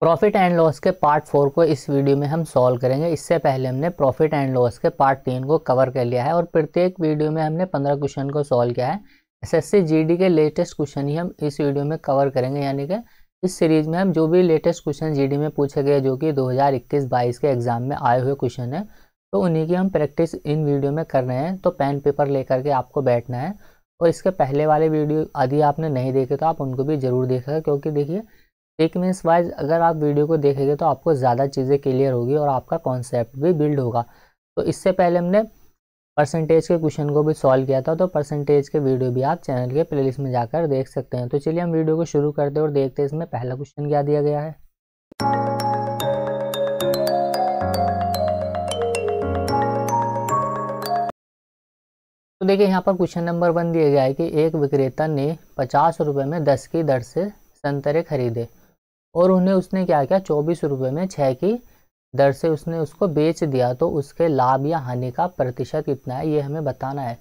profit and loss के part four को इस वीडियो में हम सॉल्व करेंगे इससे पहले हमने प्रॉफिट एंड लॉस के पार्ट तीन को कवर कर लिया है और प्रत्येक वीडियो में हमने पंद्रह क्वेश्चन को सॉल्व किया है एसएससी जीडी के लेटेस्ट क्वेश्चन ही हम इस वीडियो में कवर करेंगे यानी कि इस सीरीज में हम जो भी लेटेस्ट क्वेश्चन जी में पूछे गए जो कि दो हज़ार के एग्जाम में आए हुए क्वेश्चन है तो उन्हीं की हम प्रैक्टिस इन वीडियो में कर रहे हैं तो पेन पेपर लेकर के आपको बैठना है और इसके पहले वाले वीडियो यदि आपने नहीं देखे तो आप उनको भी जरूर देखेगा क्योंकि देखिए एक मिनट्स वाइज अगर आप वीडियो को देखेंगे तो आपको ज़्यादा चीज़ें क्लियर होगी और आपका कॉन्सेप्ट भी बिल्ड होगा तो इससे पहले हमने परसेंटेज के क्वेश्चन को भी सॉल्व किया था तो परसेंटेज के वीडियो भी आप चैनल के प्लेलिस्ट में जाकर देख सकते हैं तो चलिए हम वीडियो को शुरू करते हैं और देखते हैं इसमें पहला क्वेश्चन क्या दिया गया है तो देखिए यहाँ पर क्वेश्चन नंबर वन दिया गया है कि एक विक्रेता ने पचास रुपये में दस की दर से संतरे खरीदे और उन्हें उसने क्या किया चौबीस रुपये में छः की दर से उसने उसको बेच दिया तो उसके लाभ या हानि का प्रतिशत कितना है ये हमें बताना है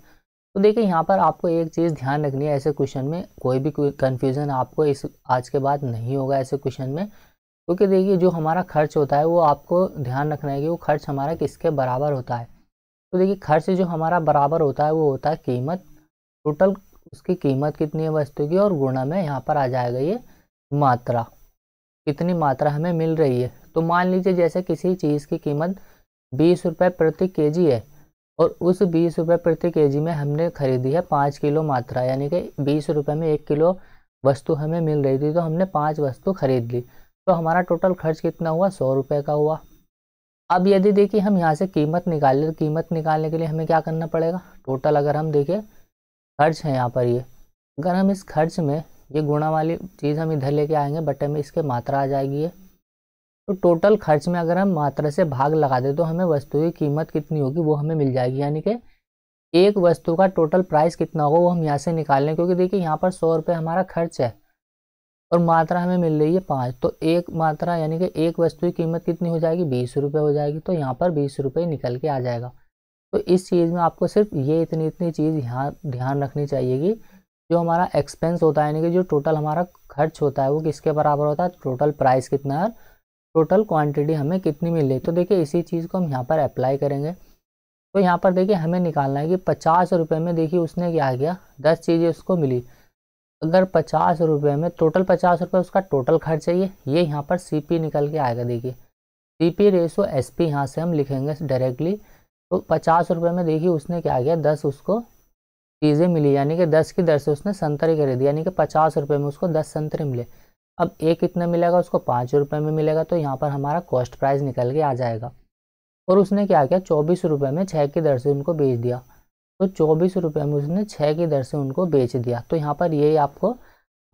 तो देखिए यहाँ पर आपको एक चीज़ ध्यान रखनी है ऐसे क्वेश्चन में कोई भी कन्फ्यूज़न आपको इस आज के बाद नहीं होगा ऐसे क्वेश्चन में क्योंकि देखिए जो हमारा खर्च होता है वो आपको ध्यान रखना है कि वो खर्च हमारा किसके बराबर होता है तो देखिए खर्च जो हमारा बराबर होता है वो होता है कीमत टोटल उसकी कीमत कितनी है वस्तु की और गुणा में यहाँ पर आ जाएगा ये मात्रा कितनी मात्रा हमें मिल रही है तो मान लीजिए जैसे किसी चीज़ की कीमत बीस रुपये प्रति जी है और उस बीस रुपये प्रति जी में हमने खरीदी है पाँच किलो मात्रा यानी कि बीस रुपये में एक किलो वस्तु हमें मिल रही थी तो हमने पाँच वस्तु खरीद ली तो हमारा टोटल खर्च कितना हुआ सौ रुपये का हुआ अब यदि देखिए हम यहाँ से कीमत निकाल लें तो कीमत निकालने के लिए हमें क्या करना पड़ेगा टोटल अगर हम देखें खर्च है यहाँ पर ये अगर हम इस खर्च में ये गुणा वाली चीज़ हम इधर लेके आएंगे बटे में इसके मात्रा आ जाएगी तो टोटल खर्च में अगर हम मात्रा से भाग लगा दें तो हमें वस्तु की कीमत कितनी होगी वो हमें मिल जाएगी यानी कि एक वस्तु का टोटल प्राइस कितना होगा वो हम यहाँ से निकाल लें क्योंकि देखिए यहाँ पर सौ रुपये हमारा खर्च है और मात्रा हमें मिल रही है पाँच तो एक मात्रा यानी कि एक वस्तु की कीमत कितनी हो जाएगी बीस रुपये हो जाएगी तो यहाँ पर बीस रुपये निकल के आ जाएगा तो इस चीज़ में आपको सिर्फ ये इतनी इतनी चीज़ यहाँ ध्यान रखनी चाहिए कि जो हमारा एक्सपेंस होता है यानी कि जो टोटल हमारा खर्च होता है वो किसके बराबर होता है टोटल प्राइस कितना है टोटल क्वांटिटी हमें कितनी मिले तो देखिए इसी चीज़ को हम यहाँ पर अप्लाई करेंगे तो यहाँ पर देखिए हमें निकालना है कि पचास रुपये में देखिए उसने क्या किया दस चीज़ें उसको मिली अगर पचास रुपये में टोटल पचास रुपये उसका टोटल खर्च है ये ये यहाँ पर सी पी निकल के आएगा देखिए C P ratio S P यहाँ से हम लिखेंगे डायरेक्टली तो पचास रुपये में देखिए उसने क्या किया दस उसको चीज़ें मिली यानी कि दस की दर से उसने संतरे खरीद यानी कि पचास रुपये में उसको दस संतरे मिले अब एक कितना मिलेगा उसको पाँच रुपये में मिलेगा तो यहाँ पर हमारा कॉस्ट प्राइस निकल के आ जाएगा और उसने क्या किया चौबीस रुपये में छः की दर से उनको बेच दिया तो चौबीस रुपये में उसने छः की दर से उनको बेच दिया तो यहाँ पर यही आपको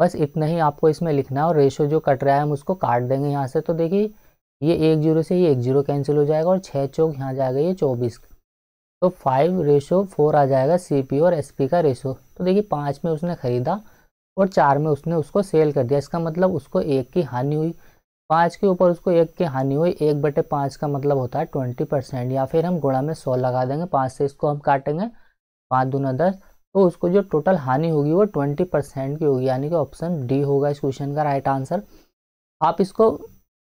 बस इतना ही आपको इसमें लिखना है और रेशो जो कट रहा है हम उसको काट देंगे यहाँ से तो देखिए ये एक जीरो से ये एक जीरो कैंसिल हो जाएगा और छः चौक यहाँ जाएगा ये चौबीस तो फाइव रेशो फोर आ जाएगा सी और एस का रेशो तो देखिए पाँच में उसने ख़रीदा और चार में उसने उसको सेल कर दिया इसका मतलब उसको एक की हानि हुई पाँच के ऊपर उसको एक की हानि हुई एक बटे पाँच का मतलब होता है ट्वेंटी परसेंट या फिर हम गुणा में सौ लगा देंगे पाँच से इसको हम काटेंगे पाँच दूना दस तो उसको जो टोटल हानि होगी वो ट्वेंटी परसेंट की होगी यानी कि ऑप्शन डी होगा इस क्वेश्चन का राइट आंसर आप इसको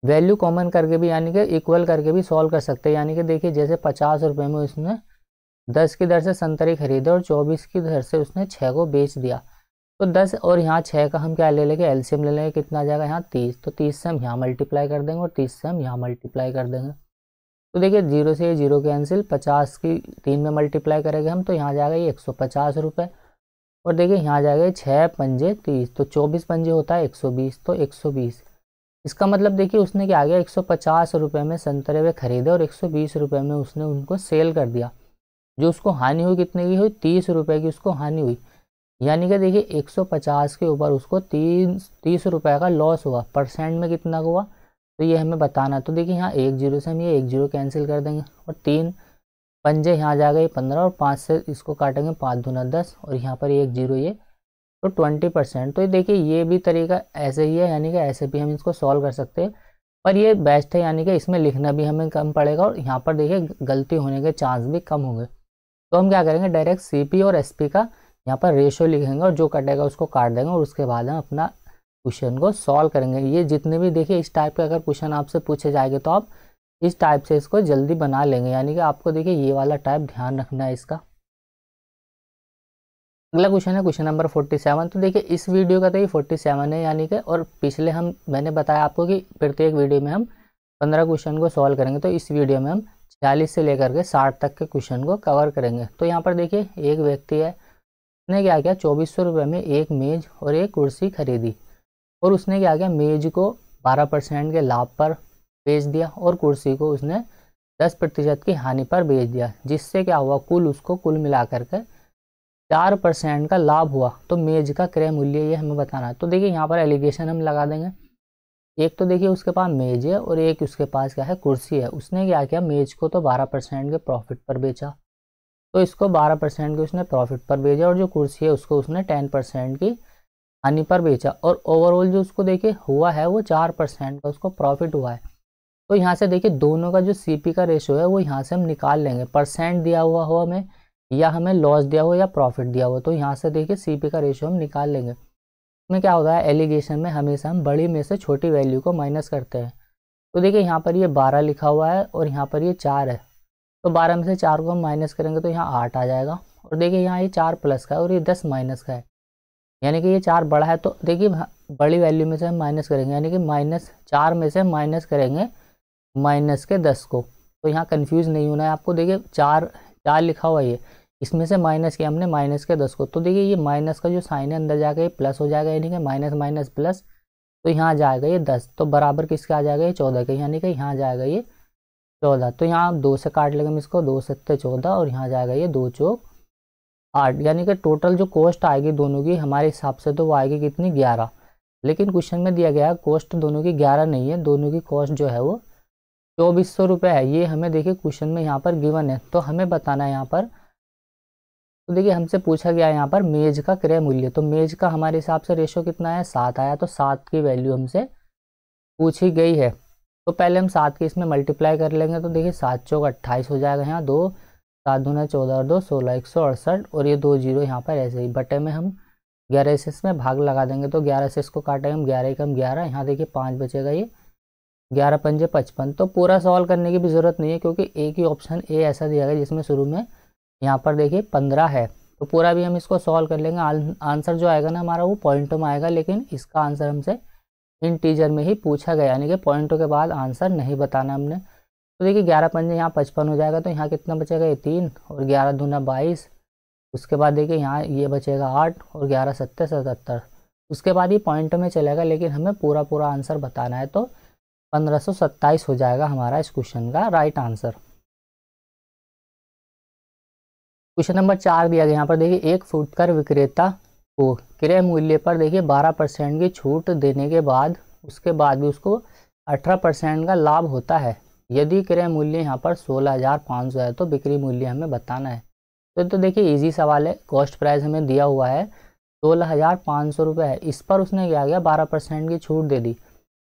वैल्यू कॉमन करके भी यानी कि इक्वल करके भी सॉल्व कर सकते हैं यानी कि देखिए जैसे पचास रुपये में उसने दस की दर से संतरे खरीदे और चौबीस की दर से उसने छः को बेच दिया तो दस और यहाँ छः का हम क्या ले लेंगे एल्शियम ले लेंगे कितना आ जाएगा यहाँ तीस तो तीस से हम यहाँ मल्टीप्लाई कर देंगे और तीस से हम यहाँ मल्टीप्लाई कर देंगे तो देखिए जीरो से ये जीरो कैंसिल पचास की तीन में मल्टीप्लाई करेंगे हम तो यहाँ जाएगा ये एक सौ पचास रुपये और देखिए यहाँ जाएगा छः पंजे तीस तो चौबीस पंजे होता है एक सौ बीस तो एक सौ बीस इसका मतलब देखिए उसने क्या आ गया एक सौ पचास रुपये में संतरे में खरीदे और एक सौ बीस रुपये में उसने उनको सेल कर दिया जो उसको हानि हुई कितने की हुई तीस रुपये की उसको हानि हुई यानी कि देखिए 150 के ऊपर उसको तीन तीस रुपये का लॉस हुआ परसेंट में कितना हुआ तो ये हमें बताना तो देखिए यहाँ एक जीरो से हम ये एक जीरो कैंसिल कर देंगे और तीन पंजे यहाँ जा गए पंद्रह और पाँच से इसको काटेंगे पाँच दूना दस और यहाँ पर एक जीरो ये तो ट्वेंटी परसेंट तो देखिए ये भी तरीका ऐसे ही है यानी कि ऐसे भी हम इसको सॉल्व कर सकते हैं पर ये बेस्ट है यानी कि इसमें लिखना भी हमें कम पड़ेगा और यहाँ पर देखिए गलती होने के चांस भी कम होंगे तो हम क्या करेंगे डायरेक्ट सी और एस का यहाँ पर रेशो लिखेंगे और जो कटेगा उसको काट देंगे और उसके बाद हम अपना क्वेश्चन को सॉल्व करेंगे ये जितने भी देखिए इस टाइप के अगर क्वेश्चन आपसे पूछे जाएंगे तो आप इस टाइप से इसको जल्दी बना लेंगे यानी कि आपको देखिए ये वाला टाइप ध्यान रखना है इसका अगला क्वेश्चन है क्वेश्चन नंबर फोर्टी सेवन तो देखिए इस वीडियो का तो ये फोर्टी सेवन है यानी कि और पिछले हम मैंने बताया आपको कि प्रत्येक वीडियो में हम पंद्रह क्वेश्चन को सॉल्व करेंगे तो इस वीडियो में हम चालीस से लेकर के साठ तक के क्वेश्चन को कवर करेंगे तो यहाँ पर देखिए एक व्यक्ति है उसने क्या किया चौबीस सौ रुपये में एक मेज़ और एक कुर्सी खरीदी और उसने क्या किया मेज़ को बारह परसेंट के लाभ पर बेच दिया और कुर्सी को उसने दस प्रतिशत की हानि पर बेच दिया जिससे क्या हुआ कुल उसको कुल मिला करके चार परसेंट का लाभ हुआ तो मेज़ का क्रय मूल्य ये हमें बताना है तो देखिए यहाँ पर एलिगेशन हम लगा देंगे एक तो देखिए उसके पास मेज है और एक उसके पास क्या है कुर्सी है उसने क्या किया मेज को तो बारह परसेंट के प्रॉफिट पर बेचा तो इसको बारह परसेंट के उसने प्रॉफिट पर बेचा और जो कुर्सी है उसको उसने टेन परसेंट की हानि पर बेचा और ओवरऑल जो उसको देखिए हुआ है वो चार परसेंट का उसको प्रॉफिट हुआ है तो यहाँ से देखिए दोनों का जो सी का रेशो है वो यहाँ से हम निकाल लेंगे परसेंट दिया हुआ हो हमें या हमें लॉस दिया हो या प्रॉफिट दिया हो तो यहाँ से देखिए सी का रेशो हम निकाल लेंगे में क्या होता है एलिगेशन में हमेशा हम बड़ी में से छोटी वैल्यू को माइनस करते हैं तो देखिए यहाँ पर ये बारह लिखा हुआ है और यहाँ पर ये चार है तो बारह में से चार को हम माइनस करेंगे तो यहाँ आठ आ जाएगा और देखिए यहाँ ये चार प्लस का है और ये दस माइनस का है यानी कि ये चार बड़ा है तो देखिए हाँ, बड़ी वैल्यू में से हम माइनस करेंगे यानी कि माइनस चार में से माइनस करेंगे माइनस के दस को तो यहाँ कन्फ्यूज़ नहीं होना है आपको देखिए चार चार लिखा हुआ ये इसमें से माइनस किया हमने माइनस के दस को तो देखिए ये माइनस का जो साइन है अंदर जाकर ये प्लस हो जाएगा यानी कि माइनस माइनस प्लस तो यहाँ जाएगा ये दस तो बराबर किसके आ जाएगा ये चौदह के यानी कि यहाँ जाएगा ये चौदह तो यहाँ दो से काट लेंगे हम इसको दो सत्तर चौदह और यहाँ जाएगा ये दो चौक आठ यानी कि टोटल जो कॉस्ट आएगी दोनों की हमारे हिसाब से तो वो आएगी कितनी ग्यारह लेकिन क्वेश्चन में दिया गया कॉस्ट दोनों की ग्यारह नहीं है दोनों की कॉस्ट जो है वो चौबीस सौ रुपये है ये हमें देखिए क्वेश्चन में यहाँ पर गिवन है तो हमें बताना है यहाँ पर तो देखिए हमसे पूछा गया है यहाँ पर मेज का क्रय मूल्य तो मेज का हमारे हिसाब से रेशो कितना है सात आया तो सात की वैल्यू हमसे पूछी गई है तो पहले हम सात के इसमें मल्टीप्लाई कर लेंगे तो देखिए सात चौक अट्ठाईस हो जाएगा यहाँ दो सात दूना चौदह और दो सोलह एक सौ अड़सठ और ये दो जीरो यहाँ पर ऐसे ही बटे में हम ग्यारह से इसमें भाग लगा देंगे तो ग्यारह से इसको काटेंगे हम ग्यारह कम ग्यारह यहाँ देखिए पाँच बचेगा ये ग्यारह पंजे पचपन तो पूरा सॉल्व करने की भी ज़रूरत नहीं है क्योंकि एक ही ऑप्शन ए ऐसा दिया गया जिसमें शुरू में यहाँ पर देखिए पंद्रह है तो पूरा भी हम इसको सॉल्व कर लेंगे आंसर जो आएगा ना हमारा वो पॉइंटों में आएगा लेकिन इसका आंसर हमसे इंटीजर में ही पूछा गया यानी कि पॉइंटों के बाद आंसर नहीं बताना हमने तो देखिए ग्यारह पंजे यहाँ पचपन हो जाएगा तो यहाँ कितना बचेगा ये तीन और ग्यारह दूना बाईस उसके बाद देखिए यहाँ ये बचेगा आठ और ग्यारह सत्तर सतहत्तर उसके बाद ये पॉइंट में चलेगा लेकिन हमें पूरा पूरा आंसर बताना है तो पंद्रह हो जाएगा हमारा इस क्वेश्चन का राइट आंसर क्वेश्चन नंबर चार दिया गया यहाँ पर देखिए एक फुटकर विक्रेता को क्रय मूल्य पर देखिए बारह परसेंट की छूट देने के बाद उसके बाद भी उसको अठारह परसेंट का लाभ होता है यदि क्रय मूल्य यहाँ पर सोलह हज़ार पाँच सौ है तो बिक्री मूल्य हमें बताना है तो तो देखिए इजी सवाल है कॉस्ट प्राइस हमें दिया हुआ है सोलह हज़ार पाँच सौ रुपये है इस पर उसने क्या किया बारह परसेंट की छूट दे दी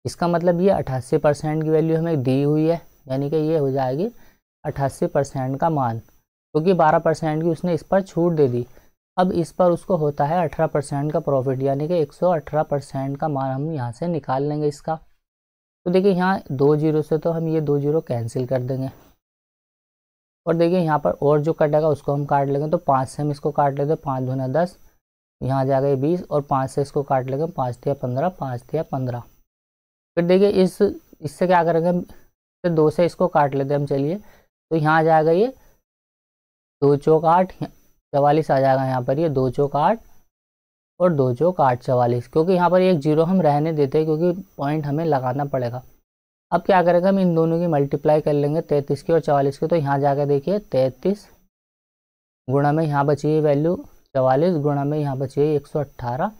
इसका मतलब ये अठासी परसेंट की वैल्यू हमें दी हुई है यानी कि ये हो जाएगी अट्ठासी परसेंट का मान क्योंकि बारह परसेंट की उसने इस पर छूट दे दी अब इस पर उसको होता है अठारह परसेंट का प्रॉफिट यानी कि एक सौ अठारह परसेंट का मान हम यहाँ से निकाल लेंगे इसका तो देखिए यहाँ दो जीरो से तो हम ये दो जीरो कैंसिल कर देंगे और देखिए यहाँ पर और जो कटेगा उसको हम काट लेंगे तो पाँच से हम इसको काट लेते हैं पाँच धोना दस यहाँ जाएगा बीस और पाँच से इसको काट लेंगे पाँच दिया पंद्रह पाँच दिया पंद्रह फिर देखिए इस इससे क्या करेंगे तो दो से इसको काट लेते हैं हम चलिए तो यहाँ जाएगा ये दो चौक आठ चवालीस आ जाएगा यहाँ पर ये दो चौक आठ और दो चौक आठ चवालीस क्योंकि यहाँ पर एक जीरो हम रहने देते हैं क्योंकि पॉइंट हमें लगाना पड़ेगा अब क्या करेंगे हम इन दोनों की मल्टीप्लाई कर लेंगे तैंतीस की और चवालीस की तो यहाँ जाकर देखिए तैंतीस गुणा में यहाँ बची है वैल्यू चवालीस गुणा में यहाँ बची है एक सौ अट्ठारह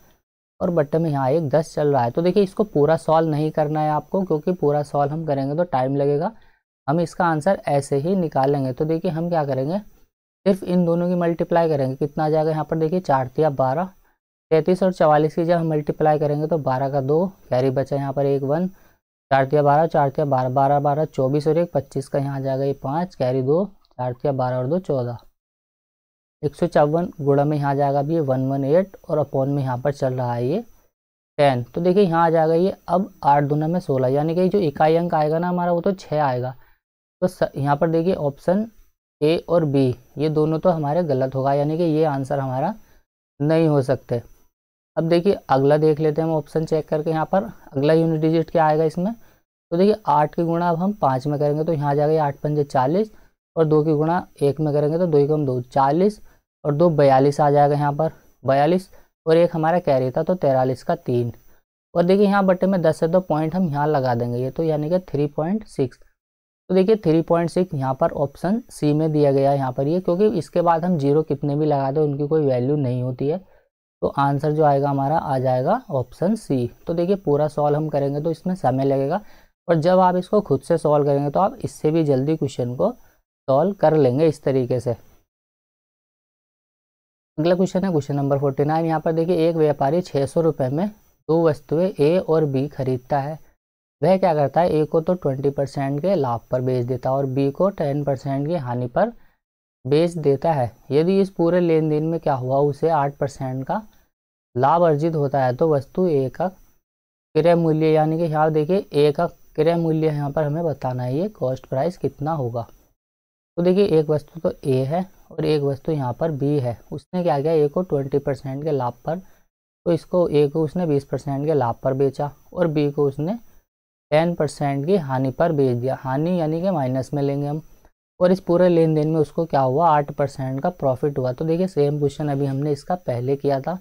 और बट्टे में यहाँ एक दस चल रहा है तो देखिए इसको पूरा सॉल्व नहीं करना है आपको क्योंकि पूरा सॉल्व हम करेंगे तो टाइम लगेगा हम इसका आंसर ऐसे ही निकालेंगे तो देखिए हम क्या करेंगे सिर्फ इन दोनों की मल्टीप्लाई करेंगे कितना आ जाएगा यहाँ पर देखिए चार तिया बारह तैंतीस और चवालीस की जब हम मल्टीप्लाई करेंगे तो बारह का दो कैरी बचा यहाँ पर एक वन चार तिया बारह चार तिया बारह बारह बारह चौबीस और एक पच्चीस का यहाँ आ जाएगा ये पाँच कैरी दो चार तिया बारह और दो चौदह एक सौ चौवन गुड़ा में यहाँ जाएगा अभी वन वन एट और अपॉन में यहाँ पर चल रहा है ये टेन तो देखिए यहाँ आ जाएगा ये अब आठ दोनों में सोलह यानी कि जो इकाई अंक आएगा ना हमारा वो तो छः आएगा तो यहाँ पर देखिए ऑप्शन ए और बी ये दोनों तो हमारे गलत होगा यानी कि ये आंसर हमारा नहीं हो सकते अब देखिए अगला देख लेते हैं हम ऑप्शन चेक करके यहाँ पर अगला यूनिट डिजिट क्या आएगा इसमें तो देखिए आठ की गुणा अब हम पाँच में करेंगे तो यहाँ जाएगा आठ पंजे चालीस और दो की गुणा एक में करेंगे तो दो ही कम दो चालीस और दो बयालीस आ जाएगा यहाँ पर बयालीस और एक हमारा कैरी था तो तैंतालीस का तीन और देखिए यहाँ बटे में दस है तो पॉइंट हम यहाँ लगा देंगे ये तो यानी कि थ्री पॉइंट सिक्स तो देखिए थ्री पॉइंट सिक्स यहाँ पर ऑप्शन सी में दिया गया है यहाँ पर ये क्योंकि इसके बाद हम जीरो कितने भी लगा दें उनकी कोई वैल्यू नहीं होती है तो आंसर जो आएगा हमारा आ जाएगा ऑप्शन सी तो देखिए पूरा सॉल्व हम करेंगे तो इसमें समय लगेगा और जब आप इसको खुद से सॉल्व करेंगे तो आप इससे भी जल्दी क्वेश्चन को सॉल्व कर लेंगे इस तरीके से अगला क्वेश्चन है क्वेश्चन नंबर फोर्टी नाइन यहाँ पर देखिए एक व्यापारी छः सौ रुपये में दो वस्तुएं ए और बी खरीदता है वह क्या करता है ए को तो ट्वेंटी परसेंट के लाभ पर बेच देता है और बी को टेन परसेंट की हानि पर बेच देता है यदि इस पूरे लेन देन में क्या हुआ उसे आठ परसेंट का लाभ अर्जित होता है तो वस्तु ए का क्रय मूल्य यानी कि यहाँ देखिए ए का क्रय मूल्य यहाँ पर हमें बताना है ये कॉस्ट प्राइस कितना होगा तो देखिए एक वस्तु तो ए है और एक वस्तु यहाँ पर बी है उसने क्या किया ए को ट्वेंटी परसेंट के लाभ पर तो इसको ए को उसने बीस परसेंट के लाभ पर बेचा और बी को उसने टेन परसेंट की हानि पर बेच दिया हानि यानी कि माइनस में लेंगे हम और इस पूरे लेन देन में उसको क्या हुआ आठ परसेंट का प्रॉफिट हुआ तो देखिए सेम क्वेश्चन अभी हमने इसका पहले किया था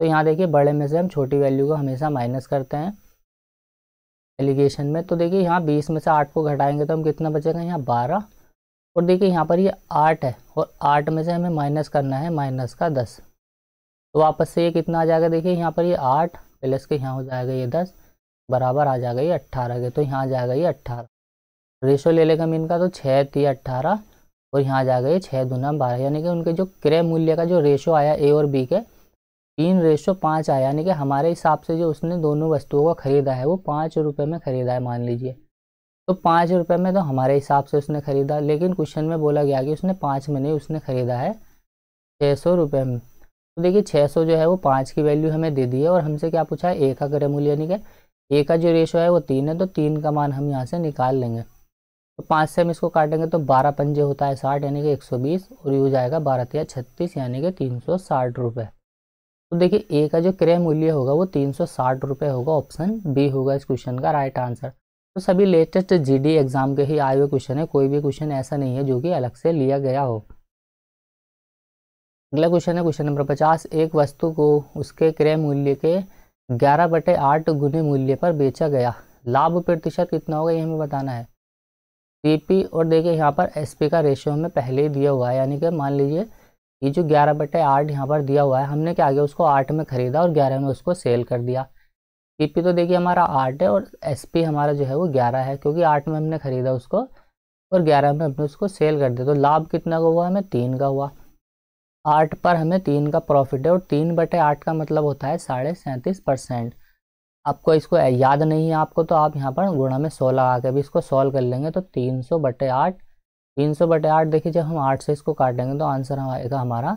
तो यहाँ देखिए बड़े में से हम छोटी वैल्यू को हमेशा माइनस करते हैं एलिगेशन में तो देखिए यहाँ बीस में से आठ को घटाएंगे तो हम कितना बचेगा यहाँ बारह और देखिए यहाँ पर ये यह आठ है और आठ में से हमें माइनस करना है माइनस का दस तो वापस से ये कितना आ जाएगा देखिए यहाँ पर ये यह आठ प्लस के यहाँ हो जाएगा ये दस बराबर आ जा गई अट्ठारह के तो यहाँ जा गई अट्ठारह रेशो ले लेगा मीन का तो छः ती अट्ठारह और यहाँ जा गई छः दूना बारह यानी कि उनके जो क्रय मूल्य का जो रेशो आया ए और बी के तीन रेशो पाँच आया यानी कि हमारे हिसाब से जो उसने दोनों वस्तुओं को खरीदा है वो पाँच रुपये में ख़रीदा है मान लीजिए तो पाँच रुपये में तो हमारे हिसाब से उसने ख़रीदा लेकिन क्वेश्चन में बोला गया कि उसने पाँच में नहीं उसने ख़रीदा है छः सौ रुपये में तो देखिए सौ जो है वो पाँच की वैल्यू हमें दे दी है और हमसे क्या पूछा है ए का क्रय मूल्य यानी कि ए का जो रेशो है वो तीन है तो तीन का मान हम यहाँ से निकाल लेंगे तो पाँच से हम इसको काटेंगे तो बारह पंजे होता है साठ यानी कि एक सौ बीस और यू जाएगा बारह तिया छत्तीस यानी कि तीन सौ साठ रुपये तो देखिए ए का जो क्रय मूल्य होगा वो तीन सौ साठ रुपये होगा ऑप्शन बी होगा इस क्वेश्चन का राइट आंसर तो सभी लेटेस्ट जीडी एग्जाम के ही आए हुए क्वेश्चन है कोई भी क्वेश्चन ऐसा नहीं है जो कि अलग से लिया गया हो अगला क्वेश्चन है क्वेश्चन नंबर पचास एक वस्तु को उसके क्रय मूल्य के ग्यारह बटे आठ गुने मूल्य पर बेचा गया लाभ प्रतिशत कितना होगा ये हमें बताना है पी और देखिए यहाँ पर एस का रेशियो हमें पहले ही दिया हुआ है यानी कि मान लीजिए ये जो ग्यारह बटे आठ यहाँ पर दिया हुआ है हमने क्या किया उसको आठ में खरीदा और ग्यारह में उसको सेल कर दिया पी तो देखिए हमारा आठ है और एस हमारा जो है वो ग्यारह है क्योंकि आठ में हमने खरीदा उसको और ग्यारह में हमने उसको सेल कर दिया तो लाभ कितना का हुआ हमें तीन का हुआ आठ पर हमें तीन का प्रॉफिट है और तीन बटे आठ का मतलब होता है साढ़े सैंतीस परसेंट आपको इसको याद नहीं है आपको तो आप यहाँ पर गुणा में सौ लगा के भी इसको सॉल्व कर लेंगे तो तीन सौ बटे आठ तीन सौ बटे आठ देखिए जब हम आठ से इसको काटेंगे तो आंसर आएगा हमारा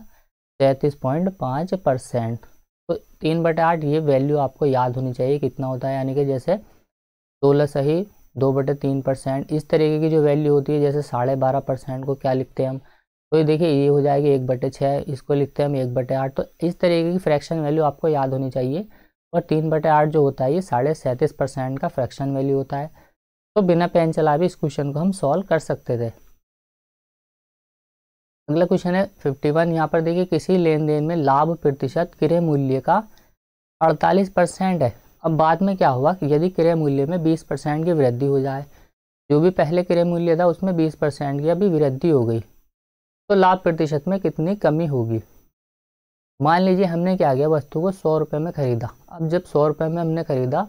तैंतीस पॉइंट पाँच परसेंट तो तीन बटे आठ ये वैल्यू आपको याद होनी चाहिए कितना होता है यानी कि जैसे सोलह सही दो बटे तीन परसेंट इस तरीके की जो वैल्यू होती है जैसे साढ़े बारह परसेंट को क्या लिखते हैं हम तो ये देखिए ये हो जाएगी एक बटे छः इसको लिखते हैं हम एक बटे आठ तो इस तरीके की फ्रैक्शन वैल्यू आपको याद होनी चाहिए और तीन बटे आठ जो होता है ये साढ़े सैंतीस परसेंट का फ्रैक्शन वैल्यू होता है तो बिना पेन चला भी इस क्वेश्चन को हम सॉल्व कर सकते थे अगला क्वेश्चन है फिफ्टी वन यहाँ पर देखिए किसी लेन देन में लाभ प्रतिशत क्रय मूल्य का अड़तालीस परसेंट है अब बाद में क्या हुआ कि यदि क्रय मूल्य में बीस परसेंट की वृद्धि हो जाए जो भी पहले क्रय मूल्य था उसमें बीस परसेंट की अभी वृद्धि हो गई तो लाभ प्रतिशत में कितनी कमी होगी मान लीजिए हमने क्या किया वस्तु को सौ रुपये में ख़रीदा अब जब सौ रुपये में हमने ख़रीदा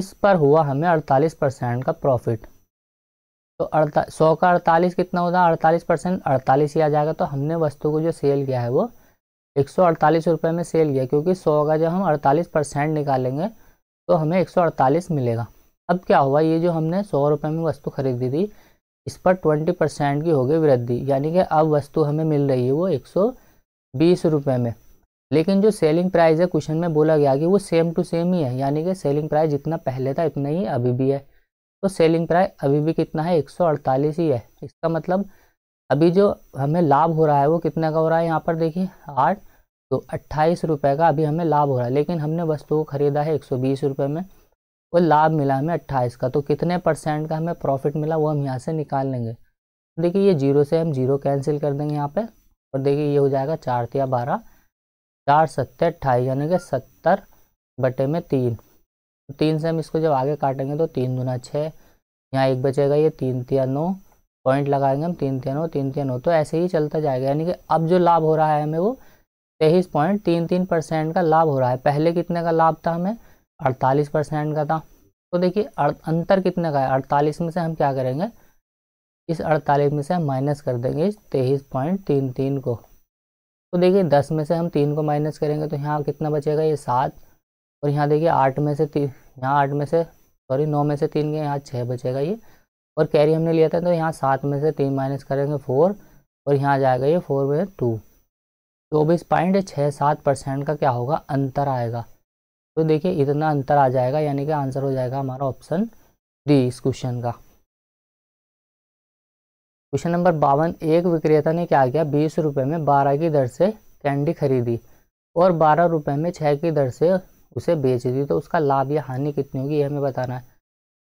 इस पर हुआ हमें अड़तालीस परसेंट का प्रॉफिट तो अड़ता सौ का अड़तालीस कितना होता है अड़तालीस परसेंट अड़तालीस ही आ जाएगा तो हमने वस्तु को जो सेल किया है वो एक सौ अड़तालीस रुपये में सेल किया क्योंकि सौ का जब हम अड़तालीस परसेंट निकालेंगे तो हमें एक सौ अड़तालीस मिलेगा अब क्या हुआ ये जो हमने सौ रुपये में वस्तु खरीदी थी इस पर ट्वेंटी परसेंट की होगी वृद्धि यानी कि अब वस्तु हमें मिल रही है वो एक सौ बीस रुपये में लेकिन जो सेलिंग प्राइस है क्वेश्चन में बोला गया कि वो सेम टू सेम ही है यानी कि सेलिंग प्राइस जितना पहले था इतना ही अभी भी है तो सेलिंग प्राइस अभी भी कितना है 148 ही है इसका मतलब अभी जो हमें लाभ हो रहा है वो कितना का हो रहा है यहाँ पर देखिए आठ तो अट्ठाईस रुपये का अभी हमें लाभ हो रहा है लेकिन हमने वस्तु को ख़रीदा है एक सौ में वो लाभ मिला हमें अट्ठाईस का तो कितने परसेंट का हमें प्रॉफिट मिला वो हम यहाँ से निकाल लेंगे तो देखिए ये जीरो से हम जीरो कैंसिल कर देंगे यहाँ पे और देखिए ये हो जाएगा चार या बारह चार सत्तर अट्ठाईस यानी कि सत्तर बटे में तीन तो तीन से हम इसको जब आगे काटेंगे तो तीन दुना छः यहाँ एक बचेगा ये तीन तिया नौ पॉइंट लगाएंगे हम तीन तिया नौ तीन तिया नौ तो ऐसे ही चलता जाएगा यानी कि अब जो लाभ हो रहा है हमें वो तेईस पॉइंट तीन तीन परसेंट का लाभ हो रहा है पहले कितने का लाभ था हमें अड़तालीस परसेंट का था तो देखिए अंतर कितने का है अड़तालीस में से हम क्या करेंगे इस अड़तालीस में से हम माइनस कर देंगे इस तेईस पॉइंट तीन तीन को तो देखिए दस में से हम तीन को माइनस करेंगे तो यहाँ कितना बचेगा ये सात और यहाँ देखिए आठ में से तीन यहाँ आठ में से सॉरी नौ में से तीन के यहाँ छः बचेगा ये और कैरी हमने लिया था तो यहाँ सात में से तीन माइनस करेंगे फोर और यहाँ जाएगा ये फोर में टू चौबीस पॉइंट छः सात परसेंट का क्या होगा अंतर आएगा तो देखिए इतना अंतर आ जाएगा यानी कि आंसर हो जाएगा हमारा ऑप्शन डी इस क्वेश्चन का क्वेश्चन नंबर बावन एक विक्रेता ने क्या किया बीस रुपये में बारह की दर से कैंडी खरीदी और बारह रुपये में छः की दर से उसे बेच दी तो उसका लाभ या हानि कितनी होगी हमें बताना है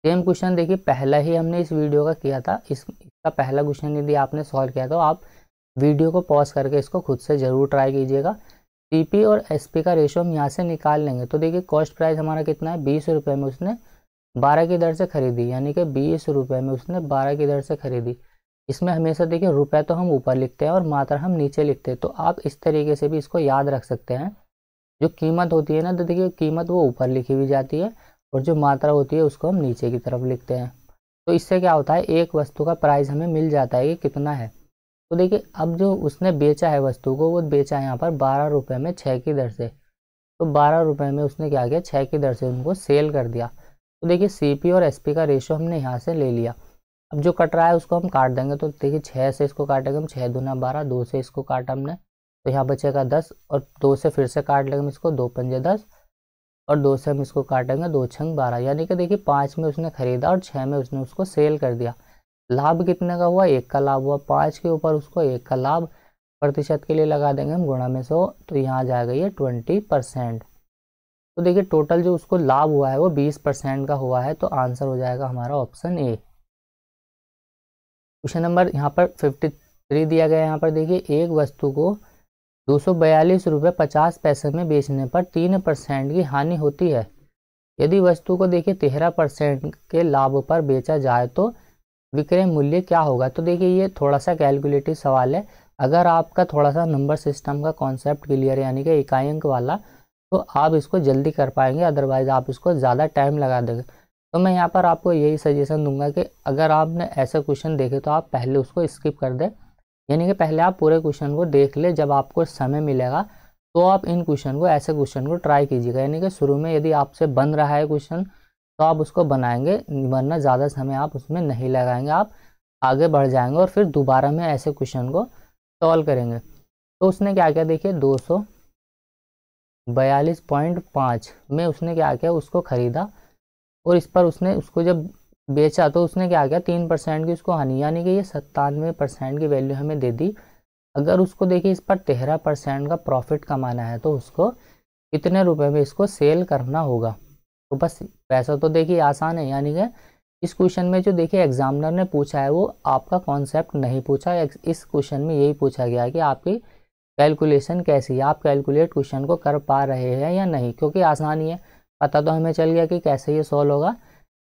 सेम क्वेश्चन देखिए पहला ही हमने इस वीडियो का किया था इस इसका पहला क्वेश्चन यदि आपने सॉल्व किया तो आप वीडियो को पॉज करके इसको खुद से ज़रूर ट्राई कीजिएगा पी और एस का रेशो हम यहाँ से निकाल लेंगे तो देखिए कॉस्ट प्राइस हमारा कितना है बीस रुपये में उसने बारह की दर से खरीदी यानी कि बीस रुपये में उसने बारह की दर से खरीदी इसमें हमेशा देखिए रुपए तो हम ऊपर लिखते हैं और मात्रा हम नीचे लिखते हैं तो आप इस तरीके से भी इसको याद रख सकते हैं जो कीमत होती है ना तो देखिए कीमत वो ऊपर लिखी हुई जाती है और जो मात्रा होती है उसको हम नीचे की तरफ लिखते हैं तो इससे क्या होता है एक वस्तु का प्राइस हमें मिल जाता है कि कितना है तो देखिए अब जो उसने बेचा है वस्तु को वो बेचा है यहाँ पर बारह रुपये में छः की दर से तो बारह रुपये में उसने क्या किया छः की दर से उनको सेल कर दिया तो देखिए सी और एस का रेशो हमने यहाँ से ले लिया अब जो कट रहा है उसको हम काट देंगे तो देखिए छः से इसको काटेंगे हम छः दूना बारह दो से इसको काटा हमने तो यहाँ बचेगा दस और दो से फिर से काट लेंगे हम इसको दो पंजे दस और दो से हम इसको काटेंगे दो छंग बारह यानी कि देखिए पाँच में उसने खरीदा और छः में उसने उसको सेल कर दिया लाभ कितने का हुआ एक का लाभ हुआ पाँच के ऊपर उसको एक का लाभ प्रतिशत के लिए लगा देंगे हम गुणा में सौ तो यहाँ जाएगा ये ट्वेंटी परसेंट तो देखिए टोटल जो उसको लाभ हुआ है वो बीस परसेंट का हुआ है तो आंसर हो जाएगा हमारा ऑप्शन ए क्वेश्चन नंबर यहाँ पर फिफ्टी थ्री दिया गया है यहाँ पर देखिए एक वस्तु को दो सौ बयालीस रुपये पचास पैसे में बेचने पर तीन परसेंट की हानि होती है यदि वस्तु को देखिए तेरह परसेंट के लाभ पर बेचा जाए तो विक्रय मूल्य क्या होगा तो देखिए ये थोड़ा सा कैलकुलेटिव सवाल है अगर आपका थोड़ा सा नंबर सिस्टम का कॉन्सेप्ट क्लियर यानी कि इकाई अंक वाला तो आप इसको जल्दी कर पाएंगे अदरवाइज आप इसको ज़्यादा टाइम लगा देंगे तो मैं यहाँ पर आपको यही सजेशन दूंगा कि अगर आपने ऐसे क्वेश्चन देखे तो आप पहले उसको स्किप कर दें यानी कि पहले आप पूरे क्वेश्चन को देख ले जब आपको समय मिलेगा तो आप इन क्वेश्चन को ऐसे क्वेश्चन को ट्राई कीजिएगा यानी कि शुरू में यदि आपसे बन रहा है क्वेश्चन तो आप उसको बनाएंगे वरना ज़्यादा समय आप उसमें नहीं लगाएंगे आप आगे बढ़ जाएंगे और फिर दोबारा में ऐसे क्वेश्चन को सॉल्व करेंगे तो उसने क्या किया देखिए दो सौ बयालीस पॉइंट पाँच में उसने क्या किया उसको ख़रीदा और इस पर उसने उसको जब बेचा तो उसने क्या किया तीन परसेंट की उसको हानि यानी कि ये सत्तानवे परसेंट की वैल्यू हमें दे दी अगर उसको देखिए इस पर तेरह परसेंट का प्रॉफिट कमाना है तो उसको कितने रुपए में इसको सेल करना होगा तो बस वैसा तो देखिए आसान है यानी कि इस क्वेश्चन में जो देखिए एग्जामिनर ने पूछा है वो आपका कॉन्सेप्ट नहीं पूछा इस क्वेश्चन में यही पूछा गया है कि आपकी कैलकुलेशन कैसी है आप कैलकुलेट क्वेश्चन को कर पा रहे हैं या नहीं क्योंकि आसान ही है पता तो हमें चल गया कि कैसे ये सॉल्व होगा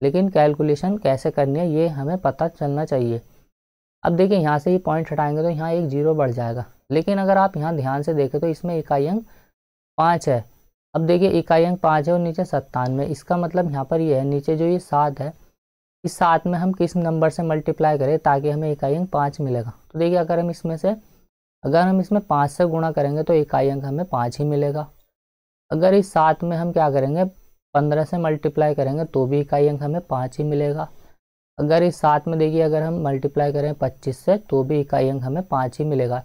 लेकिन कैलकुलेशन कैसे करनी है ये हमें पता चलना चाहिए अब देखिए यहाँ से ये पॉइंट हटाएंगे तो यहाँ एक जीरो बढ़ जाएगा लेकिन अगर आप यहाँ ध्यान से देखें तो इसमें इकाई अंक पाँच है अब देखिए इकाई अंक पाँच है और नीचे सत्तानवे इसका मतलब यहाँ पर ये है नीचे जो ये सात है इस सात में हम किस नंबर से मल्टीप्लाई करें ताकि हमें इकाई अंक पाँच मिलेगा तो देखिए अगर हम इसमें से अगर हम इसमें पाँच से गुणा करेंगे तो इकाई अंक हमें पाँच ही मिलेगा अगर इस सात में हम क्या करेंगे पंद्रह से मल्टीप्लाई करेंगे तो भी इकाई अंक हमें पाँच ही मिलेगा अगर इस सात में देखिए अगर हम मल्टीप्लाई करें पच्चीस से तो भी इकाई अंक हमें पाँच ही मिलेगा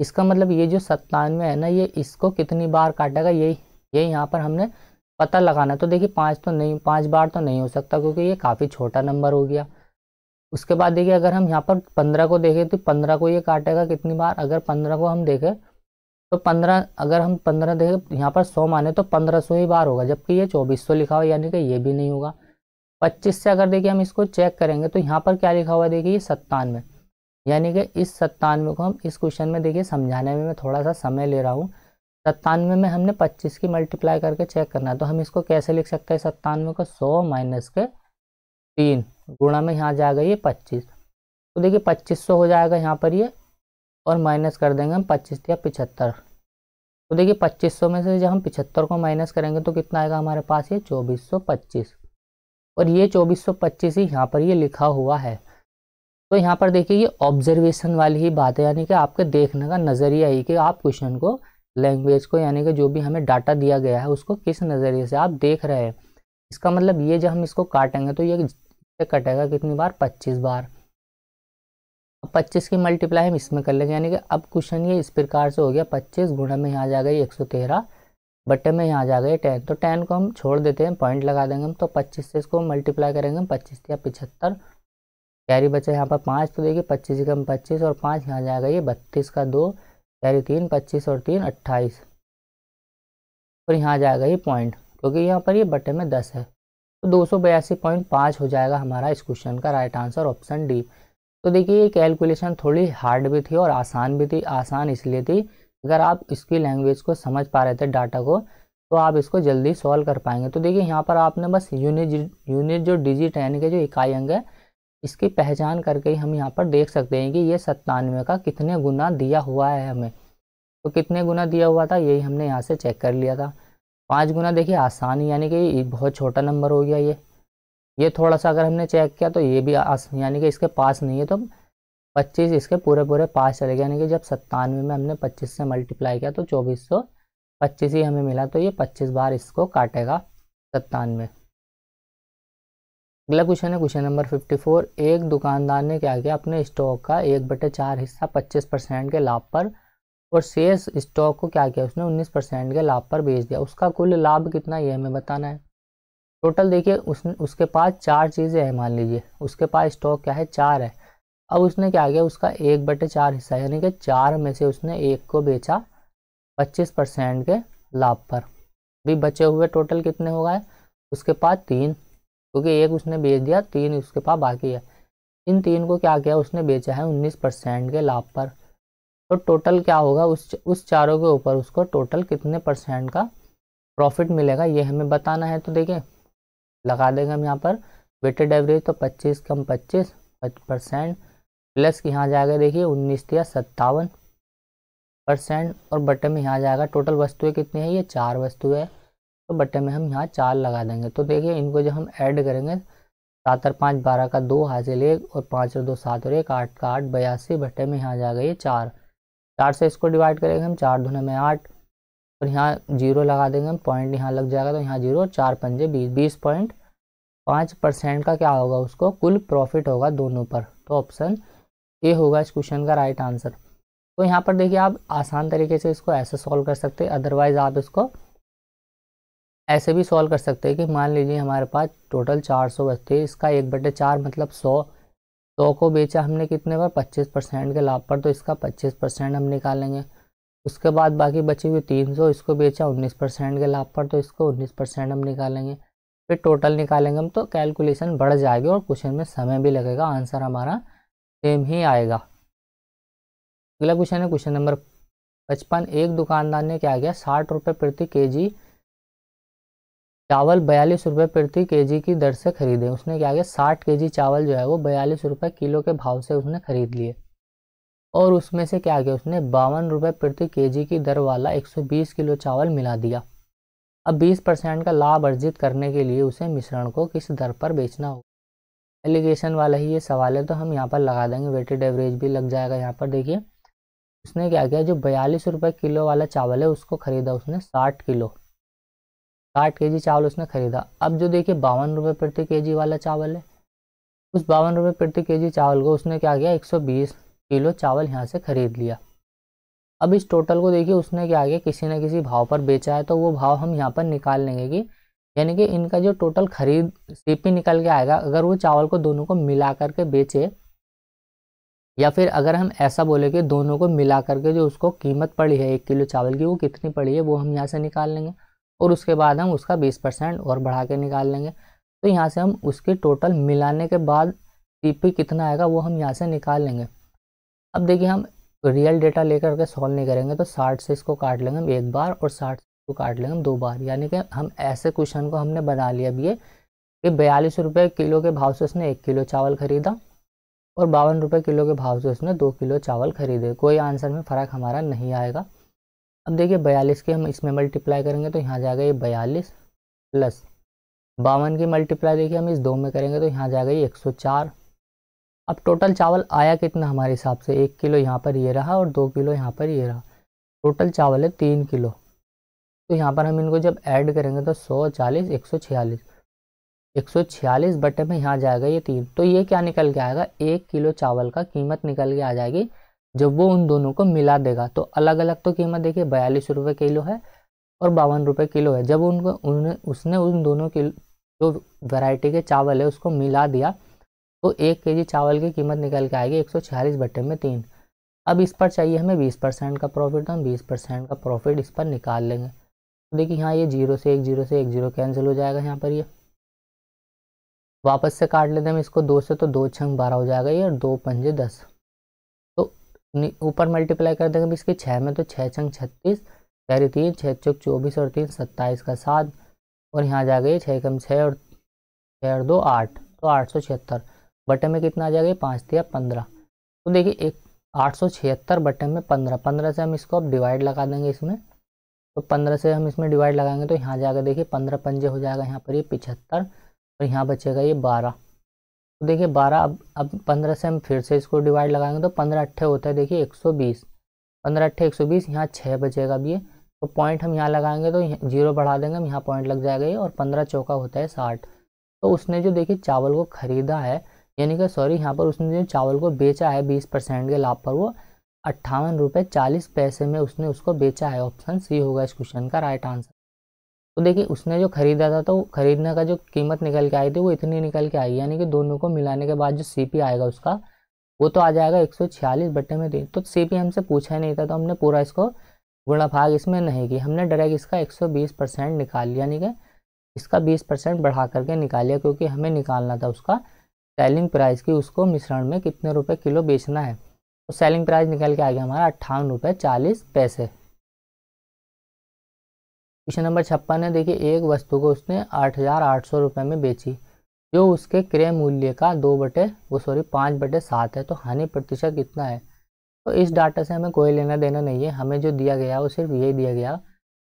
इसका मतलब ये जो सत्तानवे है ना ये इसको कितनी बार काटेगा यही ये यहाँ पर हमने पता लगाना तो देखिए पाँच तो नहीं पाँच बार तो नहीं हो सकता क्योंकि ये काफ़ी छोटा नंबर हो गया उसके बाद देखिए अगर हम यहाँ पर पंद्रह को देखें तो पंद्रह को ये काटेगा कितनी बार अगर पंद्रह को हम देखें तो पंद्रह अगर हम पंद्रह देखें यहाँ पर सौ माने तो पंद्रह सौ ही बार होगा जबकि ये चौबीस सौ लिखा हुआ यानी कि ये भी नहीं होगा पच्चीस से अगर देखिए हम इसको चेक करेंगे तो यहाँ पर क्या लिखा हुआ देखिए सत्तानवे यानी कि इस सत्तानवे को हम इस क्वेश्चन में देखिए समझाने में मैं थोड़ा सा समय ले रहा हूँ सत्तानवे में हमने पच्चीस की मल्टीप्लाई करके चेक करना है तो हम इसको कैसे लिख सकते हैं सत्तानवे को सौ माइनस के तीन गुणा में यहाँ जाएगा ये पच्चीस तो देखिए पच्चीस सौ हो जाएगा यहाँ पर ये और माइनस कर देंगे हम पच्चीस या पिछहत्तर तो देखिए पच्चीस सौ में से जब हम पिछहत्तर को माइनस करेंगे तो कितना आएगा हमारे पास ये चौबीस सौ पच्चीस और ये चौबीस सौ पच्चीस ही यहाँ पर ये लिखा हुआ है तो यहाँ पर देखिए ये ऑब्जर्वेशन वाली ही बात है यानी कि आपके देखने का नज़रिया ही कि आप क्वेश्चन को लैंग्वेज को यानी कि जो भी हमें डाटा दिया गया है उसको किस नज़रिए से आप देख रहे हैं इसका मतलब ये जब हम इसको काटेंगे तो ये कटेगा कितनी बार पच्चीस बार पच्चीस की मल्टीप्लाई हम इसमें कर लेंगे यानी कि अब क्वेश्चन ये इस प्रकार से हो गया पच्चीस गुणा में यहाँ जाएगा ये एक सौ तेरह बट्टे में यहाँ जा गए टेन तो टेन को हम छोड़ देते हैं पॉइंट लगा देंगे हम तो पच्चीस से इसको मल्टीप्लाई करेंगे हम पच्चीस या पिछहत्तर कैरी बचा यहाँ पर पाँच तो देखिए पच्चीस कम पच्चीस और पाँच यहाँ जाएगा ये बत्तीस का दो यानी तीन पच्चीस और तीन अट्ठाईस और यहाँ जाएगा ये पॉइंट क्योंकि यहाँ पर ये बटे में दस है तो दो सौ बयासी पॉइंट पाँच हो जाएगा हमारा इस क्वेश्चन का राइट आंसर ऑप्शन डी तो देखिए ये कैलकुलेशन थोड़ी हार्ड भी थी और आसान भी थी आसान इसलिए थी अगर आप इसकी लैंग्वेज को समझ पा रहे थे डाटा को तो आप इसको जल्दी सॉल्व कर पाएंगे तो देखिए यहाँ पर आपने बस यूनिट यूनिट जो डिजिट है यानी कि जो इकाई अंग है इसकी पहचान करके हम यहाँ पर देख सकते हैं कि ये सत्तानवे का कितने गुना दिया हुआ है हमें तो कितने गुना दिया हुआ था यही हमने यहाँ से चेक कर लिया था पाँच गुना देखिए आसान यानी कि बहुत छोटा नंबर हो गया ये ये थोड़ा सा अगर हमने चेक किया तो ये भी यानी कि इसके पास नहीं है तो पच्चीस इसके पूरे पूरे पास चले गए यानी कि जब सत्तानवे में हमने पच्चीस से मल्टीप्लाई किया तो चौबीस सौ पच्चीस ही हमें मिला तो ये पच्चीस बार इसको काटेगा सत्तानवे अगला क्वेश्चन है क्वेश्चन नंबर 54 एक दुकानदार ने क्या किया अपने स्टॉक का एक बटे चार हिस्सा 25 परसेंट के लाभ पर और शेष स्टॉक को क्या किया उसने 19 परसेंट के लाभ पर बेच दिया उसका कुल लाभ कितना ये हमें बताना है टोटल देखिए उस उसके पास चार चीज़ें हैं मान लीजिए उसके पास स्टॉक क्या है चार है अब उसने क्या किया उसका एक बटे चार हिस्सा यानी कि चार में से उसने एक को बेचा पच्चीस परसेंट के लाभ पर भी बचे हुए टोटल कितने हो गए उसके पास तीन क्योंकि एक उसने बेच दिया तीन उसके पास बाकी है इन तीन को क्या किया उसने बेचा है उन्नीस परसेंट के लाभ पर तो टोटल क्या होगा उस उस चारों के ऊपर उसको टोटल कितने परसेंट का प्रॉफिट मिलेगा ये हमें बताना है तो देखें लगा देंगे हम यहाँ पर वेटेड एवरेज तो पच्चीस कम पच्चीस परसेंट प्लस यहाँ जाएगा देखिए उन्नीस या सत्तावन परसेंट और बटे में यहाँ जाएगा टोटल वस्तुएं कितनी है ये चार वस्तुएं तो बट्टे में हम यहाँ चार लगा देंगे तो देखिए इनको जब हम ऐड करेंगे सात और पाँच बारह का दो हासिल एक और पाँच और दो सात और एक आठ का आठ बयासी बट्टे में यहाँ जा ये चार चार से इसको डिवाइड करेंगे हम चार धुने में आठ और यहाँ जीरो लगा देंगे हम पॉइंट यहाँ लग जाएगा तो यहाँ जीरो और चार पंजे बीस बीस पॉइंट पाँच परसेंट का क्या होगा उसको कुल प्रॉफिट होगा दोनों पर तो ऑप्शन ए होगा इस क्वेश्चन का राइट आंसर तो यहाँ पर देखिए आप आसान तरीके से इसको ऐसे सॉल्व कर सकते हैं अदरवाइज आप इसको ऐसे भी सॉल्व कर सकते हैं कि मान लीजिए हमारे पास टोटल चार सौ बचते इसका एक बटे चार मतलब सौ सौ को बेचा हमने कितने पर पच्चीस परसेंट के लाभ पर तो इसका पच्चीस परसेंट हम निकालेंगे उसके बाद बाकी बची हुई तीन सौ इसको बेचा उन्नीस परसेंट के लाभ पर तो इसको उन्नीस परसेंट हम निकालेंगे फिर टोटल निकालेंगे हम तो कैलकुलेशन बढ़ जाएगी और क्वेश्चन में समय भी लगेगा आंसर हमारा सेम ही आएगा अगला क्वेश्चन है क्वेश्चन नंबर पचपन एक दुकानदार ने क्या किया साठ रुपये प्रति के जी चावल बयालीस रुपये प्रति जी की दर से खरीदे उसने क्या किया साठ के जी चावल जो है वो बयालीस रुपये किलो के भाव से उसने खरीद लिए और उसमें से क्या किया उसने बावन रुपये प्रति जी की दर वाला 120 किलो चावल मिला दिया अब 20 परसेंट का लाभ अर्जित करने के लिए उसे मिश्रण को किस दर पर बेचना होगा एलिगेशन वाला ही ये सवाल है तो हम यहाँ पर लगा देंगे वेटेड एवरेज भी लग जाएगा यहाँ पर देखिए उसने क्या किया जो बयालीस रुपये किलो वाला चावल है उसको खरीदा उसने साठ किलो साठ के जी चावल उसने खरीदा अब जो देखिए बावन रुपये प्रति के जी वाला चावल है उस बावन रुपये प्रति के जी चावल को उसने क्या किया बीस किलो चावल यहाँ से खरीद लिया अब इस टोटल को देखिए उसने क्या किया किसी न किसी भाव पर बेचा है तो वो भाव हम यहाँ पर निकाल लेंगे कि यानी कि इनका जो टोटल खरीद सीपी निकल के आएगा अगर वो चावल को दोनों को मिला करके बेचे या फिर अगर हम ऐसा बोले कि दोनों को मिला करके जो उसको कीमत पड़ी है एक किलो चावल की वो कितनी पड़ी है वो हम यहाँ से निकाल लेंगे और उसके बाद हम उसका बीस परसेंट और बढ़ा के निकाल लेंगे तो यहाँ से हम उसकी टोटल मिलाने के बाद टी कितना आएगा वो हम यहाँ से निकाल लेंगे अब देखिए हम रियल डेटा लेकर के सॉल्व नहीं करेंगे तो साठ से इसको काट लेंगे हम एक बार और साठ से इसको काट लेंगे हम दो बार यानी कि हम ऐसे क्वेश्चन को हमने बना लिया अब ये कि बयालीस रुपये किलो के भाव से उसने एक किलो चावल खरीदा और बावन रुपये किलो के भाव से उसने दो किलो चावल खरीदे कोई आंसर में फ़र्क हमारा नहीं आएगा अब देखिए बयालीस के हम इसमें मल्टीप्लाई करेंगे तो यहाँ जाएगा ये बयालीस प्लस बावन की मल्टीप्लाई देखिए हम इस दो में करेंगे तो यहाँ जाएगा ये एक सौ चार अब टोटल चावल आया कितना हमारे हिसाब से एक किलो यहाँ पर ये रहा और दो किलो यहाँ पर ये रहा टोटल चावल है तीन किलो तो यहाँ पर हम इनको जब ऐड करेंगे तो सौ चालीस एक सौ छियालीस एक सौ छियालीस बटे में यहाँ जाएगा ये तीन तो ये क्या निकल के आएगा एक किलो चावल का कीमत निकल के आ जाएगी जब वो उन दोनों को मिला देगा तो अलग अलग तो कीमत देखिए बयालीस रुपये किलो है और बावन रुपये किलो है जब उनको उन्होंने उसने उन दोनों के जो वैरायटी के चावल है उसको मिला दिया तो एक के जी चावल की कीमत निकल के आएगी एक सौ छियालीस बट्टे में तीन अब इस पर चाहिए हमें बीस परसेंट का प्रॉफिट तो हम बीस परसेंट का प्रॉफिट इस पर निकाल लेंगे तो देखिए यहाँ ये जीरो से एक जीरो से एक जीरो कैंसिल हो जाएगा यहाँ पर ये वापस से काट लेते हैं हम इसको दो से तो दो छंग बारह हो जाएगा ये और दो पंजे दस ऊपर मल्टीप्लाई कर देंगे इसके छः में तो छः चंग छत्तीस चार तीन छः चौक चौबीस और तीन सत्ताईस का सात और यहाँ जा गई छः कम छः और छः और दो आठ तो आठ सौ छिहत्तर बटे में कितना आ जाएगा पाँच दिया पंद्रह तो देखिए एक आठ सौ छिहत्तर बटे में पंद्रह पंद्रह से हम इसको अब डिवाइड लगा देंगे इसमें तो पंद्रह से हम इसमें डिवाइड लगाएंगे तो यहाँ जाकर देखिए पंद्रह पंजे हो जाएगा यहाँ पर ये पिछहत्तर और यहाँ बचेगा ये बारह तो देखिए बारह अब अब पंद्रह से हम फिर से इसको डिवाइड लगाएंगे तो पंद्रह अट्ठे होता है देखिए एक सौ बीस पंद्रह अट्ठे एक सौ बीस यहाँ छः बचेगा अब ये तो पॉइंट हम यहाँ लगाएंगे तो जीरो बढ़ा देंगे हम यहाँ पॉइंट लग जाएगा ये और पंद्रह चौका होता है साठ तो उसने जो देखिए चावल को खरीदा है यानी कि सॉरी यहाँ पर उसने जो चावल को बेचा है बीस परसेंट के लाभ पर वो अट्ठावन रुपये चालीस पैसे में उसने उसको बेचा है ऑप्शन सी होगा इस क्वेश्चन का राइट आंसर तो देखिए उसने जो ख़रीदा था तो ख़रीदने का जो कीमत निकल के आई थी वो इतनी निकल के आई यानी कि दोनों को मिलाने के बाद जो सी पी आएगा उसका वो तो आ जाएगा एक सौ छियालीस में तीन तो सी पी हमसे पूछा नहीं था तो हमने पूरा इसको गुणाभाग इसमें नहीं की हमने डायरेक्ट इसका एक सौ बीस परसेंट निकाल यानी कि इसका बीस परसेंट बढ़ा करके निकाल लिया क्योंकि हमें निकालना था उसका सेलिंग प्राइस की उसको मिश्रण में कितने रुपए किलो बेचना है तो सेलिंग प्राइस निकल के आ गया हमारा अट्ठावन रुपये चालीस पैसे क्वेश्चन नंबर छप्पन है देखिए एक वस्तु को उसने आठ हज़ार आठ सौ रुपये में बेची जो उसके क्रय मूल्य का दो बटे वो सॉरी पाँच बटे सात है तो हानि प्रतिशत कितना है तो इस डाटा से हमें कोई लेना देना नहीं है हमें जो दिया गया वो सिर्फ यही दिया गया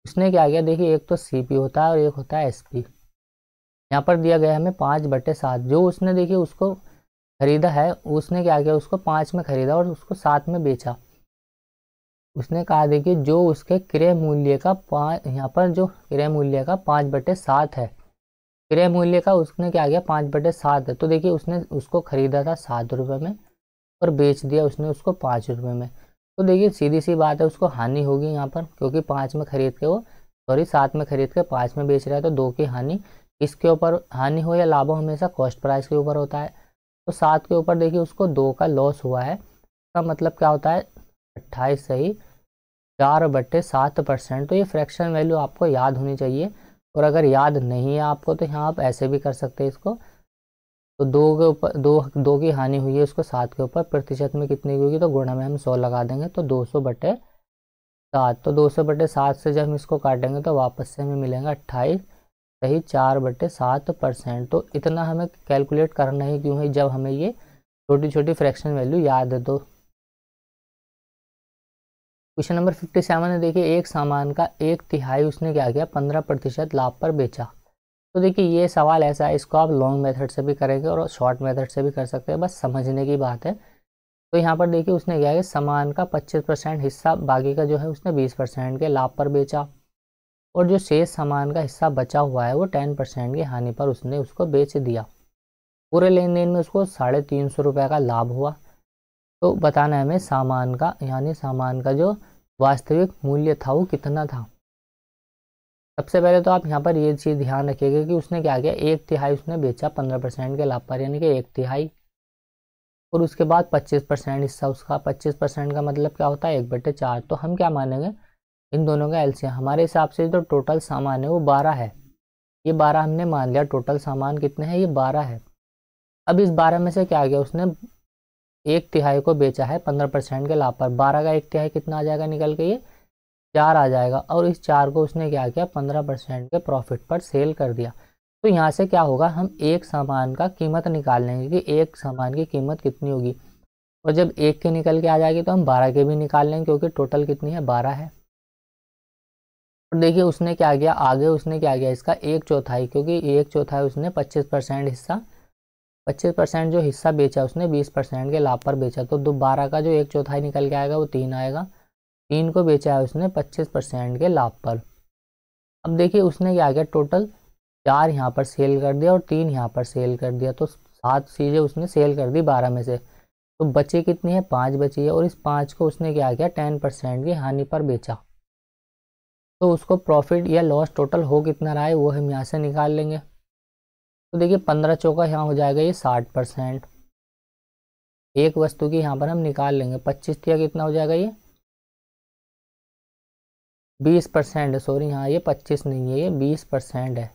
उसने क्या किया देखिए एक तो सी होता है और एक होता है एस यहाँ पर दिया गया हमें पाँच बटे सात जो उसने देखिए उसको खरीदा है उसने क्या किया उसको पाँच में खरीदा और उसको सात में बेचा उसने कहा देखिए जो उसके क्रय मूल्य का पाँच यहाँ पर जो क्रय मूल्य का पाँच बटे सात है क्रय मूल्य का उसने क्या किया पाँच बटे सात है तो देखिए उसने उसको खरीदा था सात रुपये में और बेच दिया उसने उसको पाँच रुपये में तो देखिए सीधी सी बात है उसको हानि होगी यहाँ पर क्योंकि पाँच में खरीद के वो सॉरी सात में खरीद के पाँच में बेच रहा है तो दो की हानि इसके ऊपर हानि हो या लाभ हमेशा कॉस्ट प्राइस के ऊपर होता है तो सात के ऊपर देखिए उसको दो का लॉस हुआ है इसका मतलब क्या होता है अट्ठाईस सही चार बट्टे सात परसेंट तो ये फ्रैक्शन वैल्यू आपको याद होनी चाहिए और अगर याद नहीं है आपको तो यहाँ आप ऐसे भी कर सकते हैं इसको तो दो के ऊपर दो दो की हानि हुई है उसको सात के ऊपर प्रतिशत में कितनी होगी तो गुणा में हम सौ लगा देंगे तो दो सौ बटे सात तो दो सौ बटे सात से जब हम इसको काटेंगे तो वापस से हमें मिलेंगे अट्ठाईस सही चार बटे सात परसेंट तो इतना हमें कैलकुलेट करना ही क्यों है जब हमें ये छोटी छोटी फ्रैक्शन वैल्यू याद है तो क्वेश्चन नंबर फिफ्टी सेवन है देखिए एक सामान का एक तिहाई उसने क्या किया पंद्रह प्रतिशत लाभ पर बेचा तो देखिए ये सवाल ऐसा है इसको आप लॉन्ग मेथड से भी करेंगे और शॉर्ट मेथड से भी कर सकते हैं बस समझने की बात है तो यहाँ पर देखिए उसने क्या किया सामान का पच्चीस परसेंट हिस्सा बाकी का जो है उसने बीस परसेंट के लाभ पर बेचा और जो शेष सामान का हिस्सा बचा हुआ है वो टेन परसेंट की हानि पर उसने उसको बेच दिया पूरे लेन देन में उसको साढ़े तीन सौ रुपये का लाभ हुआ तो बताना है हमें सामान का यानी सामान का जो वास्तविक मूल्य था वो कितना था सबसे पहले तो आप यहाँ पर ये चीज़ ध्यान रखिएगा कि उसने क्या किया एक तिहाई उसने बेचा पंद्रह परसेंट के लाभ पर यानी कि एक तिहाई और उसके बाद पच्चीस परसेंट हिस्सा उसका पच्चीस परसेंट का मतलब क्या होता है एक बटे चार तो हम क्या मानेंगे इन दोनों का एलसीएम हमारे हिसाब से जो तो टोटल सामान है वो बारह है ये बारह हमने मान लिया टोटल सामान कितने हैं ये बारह है अब इस बारह में से क्या आ गया उसने एक तिहाई को बेचा है पंद्रह परसेंट के लाभ पर बारह का एक तिहाई कितना आ जाएगा निकल के ये चार आ जाएगा और इस चार को उसने क्या किया पंद्रह परसेंट के प्रॉफिट पर सेल कर दिया तो यहाँ से क्या होगा हम एक सामान का कीमत निकाल लेंगे कि एक सामान की कीमत कितनी होगी और जब एक के निकल के आ जाएगी तो हम बारह के भी निकाल लेंगे क्योंकि टोटल कितनी है बारह है और देखिए उसने क्या किया आगे उसने क्या किया इसका एक चौथाई क्योंकि एक चौथाई उसने पच्चीस परसेंट हिस्सा पच्चीस परसेंट जो हिस्सा बेचा उसने बीस परसेंट के लाभ पर बेचा तो दोबारा का जो एक चौथाई निकल के आएगा वो तीन आएगा तीन को बेचा है उसने पच्चीस परसेंट के लाभ पर अब देखिए उसने क्या किया टोटल चार यहाँ पर सेल कर दिया और तीन यहाँ पर सेल कर दिया तो सात चीज़ें उसने सेल कर दी बारह में से तो बचे कितनी है पाँच बची है और इस पाँच को उसने क्या किया टेन परसेंट की हानि पर बेचा तो उसको प्रॉफिट या लॉस टोटल हो कितना रहा है वो हम यहाँ से निकाल लेंगे तो देखिए पंद्रह चौका यहाँ हो जाएगा ये साठ परसेंट एक वस्तु की यहाँ पर हम निकाल लेंगे पच्चीस तिया कितना हो जाएगा ये बीस परसेंट सॉरी हाँ ये पच्चीस नहीं है ये बीस परसेंट है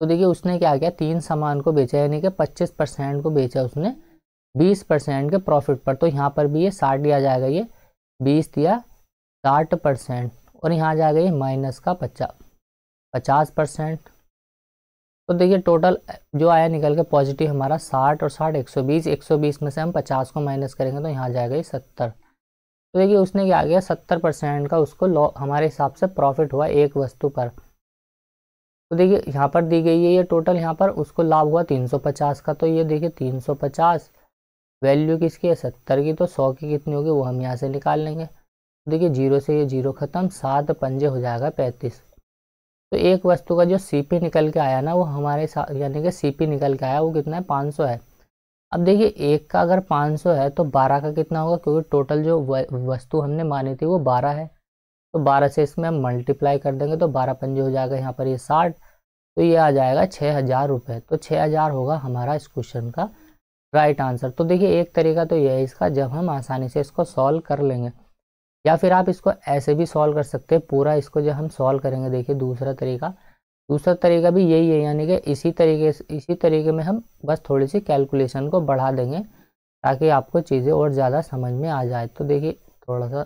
तो देखिए उसने क्या किया तीन सामान को बेचा यानी कि पच्चीस परसेंट को बेचा उसने बीस परसेंट के प्रॉफिट पर तो यहाँ पर भी ये साठ दिया जाएगा ये बीस दिया साठ परसेंट और यहाँ जा गई माइनस का पचास पचास परसेंट तो देखिए टोटल जो आया निकल के पॉजिटिव हमारा साठ और साठ एक सौ बीस एक सौ बीस में से हम पचास को माइनस करेंगे तो यहाँ जाएगा गई सत्तर तो देखिए उसने क्या किया सत्तर परसेंट का उसको लॉ हमारे हिसाब से प्रॉफिट हुआ एक वस्तु पर तो देखिए यहाँ पर दी गई है ये टोटल यहाँ पर उसको लाभ हुआ तीन सौ पचास का तो ये देखिए तीन सौ पचास वैल्यू किसकी है सत्तर की तो सौ की कितनी होगी वो हम यहाँ से निकाल लेंगे देखिए जीरो से ये जीरो ख़त्म सात पंजे हो जाएगा पैंतीस तो एक वस्तु का जो सीपी निकल के आया ना वो हमारे यानी कि सीपी निकल के आया वो कितना है पाँच सौ है अब देखिए एक का अगर पाँच सौ है तो बारह का कितना होगा क्योंकि टोटल जो वस्तु हमने मानी थी वो बारह है तो बारह से इसमें हम मल्टीप्लाई कर देंगे तो बारह पंजे हो जाएगा यहाँ पर ये साठ तो ये आ जाएगा छः हज़ार रुपये तो छः हज़ार होगा हमारा इस क्वेश्चन का राइट आंसर तो देखिए एक तरीका तो यह है इसका जब हम आसानी से इसको सॉल्व कर लेंगे या फिर आप इसको ऐसे भी सॉल्व कर सकते हैं पूरा इसको जो हम सॉल्व करेंगे देखिए दूसरा तरीका दूसरा तरीका भी यही है यानी कि इसी तरीके इसी तरीके में हम बस थोड़ी सी कैलकुलेशन को बढ़ा देंगे ताकि आपको चीज़ें और ज़्यादा समझ में आ जाए तो देखिए थोड़ा सा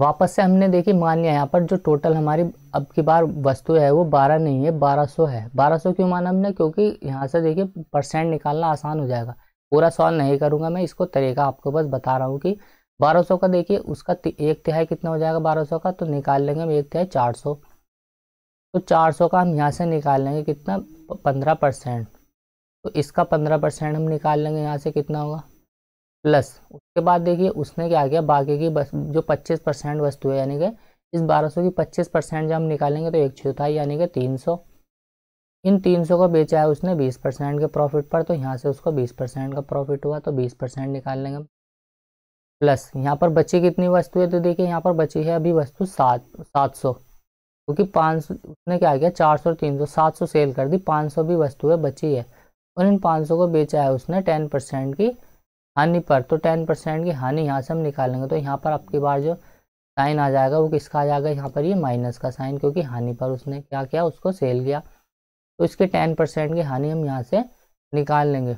वापस से हमने देखिए मान लिया यहाँ पर जो टोटल हमारी अब की बार वस्तु है वो बारह नहीं है बारह सौ है बारह सौ क्यों माना हमने क्योंकि यहाँ से देखिए परसेंट निकालना आसान हो जाएगा पूरा सॉल्व नहीं करूँगा मैं इसको तरीका आपको बस बता रहा हूँ कि बारह सौ का देखिए उसका एक तिहाई कितना हो जाएगा बारह सौ का तो निकाल लेंगे हम एक तिहाई चार सौ तो चार सौ का हम यहाँ से निकाल लेंगे कितना पंद्रह परसेंट तो इसका पंद्रह परसेंट हम निकाल लेंगे यहाँ से कितना होगा प्लस उसके बाद देखिए उसमें क्या आ गया बाकी की बस जो पच्चीस परसेंट वस्तु है यानी कि इस बारह सौ की पच्चीस परसेंट जब हम निकालेंगे तो एक चौथाई यानी कि तीन सौ इन तीन सौ को बेचा है उसने बीस परसेंट के प्रॉफिट पर तो यहाँ से उसको बीस परसेंट का प्रॉफिट हुआ तो बीस परसेंट निकाल लेंगे प्लस यहाँ पर बची कितनी वस्तु है तो देखिए यहाँ पर बची है अभी वस्तु सात सात सौ क्योंकि पाँच सौ उसने क्या किया चार सौ तीन सौ सात सौ सेल कर दी पाँच सौ भी वस्तु है बची है और इन पाँच सौ को बेचा है उसने टेन परसेंट की हानि पर तो टेन परसेंट की हानि यहाँ से हम निकालेंगे तो यहाँ पर आपकी बार जो साइन आ जाएगा वो किसका आ जाएगा यहाँ पर ये माइनस का साइन क्योंकि हानि पर उसने क्या किया उसको सेल किया तो इसके टेन परसेंट की हानि हम यहाँ से निकाल लेंगे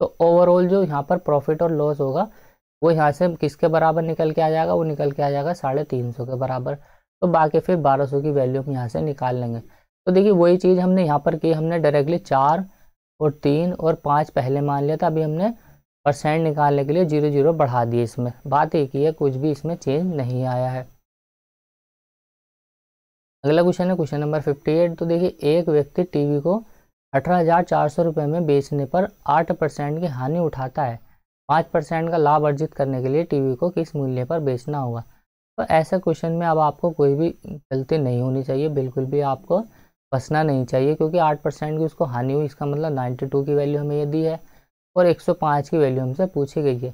तो ओवरऑल जो यहाँ पर प्रॉफिट और लॉस होगा वो यहाँ से किसके बराबर निकल के आ जाएगा वो निकल के आ जाएगा साढ़े तीन सौ के बराबर तो बाकी फिर बारह सौ की वैल्यू हम यहाँ से निकाल लेंगे तो देखिए वही चीज़ हमने यहाँ पर की हमने डायरेक्टली चार और तीन और पाँच पहले मान लिया था अभी हमने परसेंट निकालने के लिए जीरो जीरो बढ़ा दिए इसमें बात एक ही है कुछ भी इसमें चेंज नहीं आया है अगला क्वेश्चन है क्वेश्चन नंबर फिफ्टी एट तो देखिए एक व्यक्ति टीवी को अठारह हज़ार चार सौ रुपये में बेचने पर आठ परसेंट की हानि उठाता है पाँच परसेंट का लाभ अर्जित करने के लिए टीवी को किस मूल्य पर बेचना होगा तो ऐसे क्वेश्चन में अब आपको कोई भी गलती नहीं होनी चाहिए बिल्कुल भी आपको फंसना नहीं चाहिए क्योंकि आठ परसेंट की उसको हानि हुई इसका मतलब नाइन्टी टू की वैल्यू हमें यह दी है और 105 की वैल्यू हमसे पूछी गई है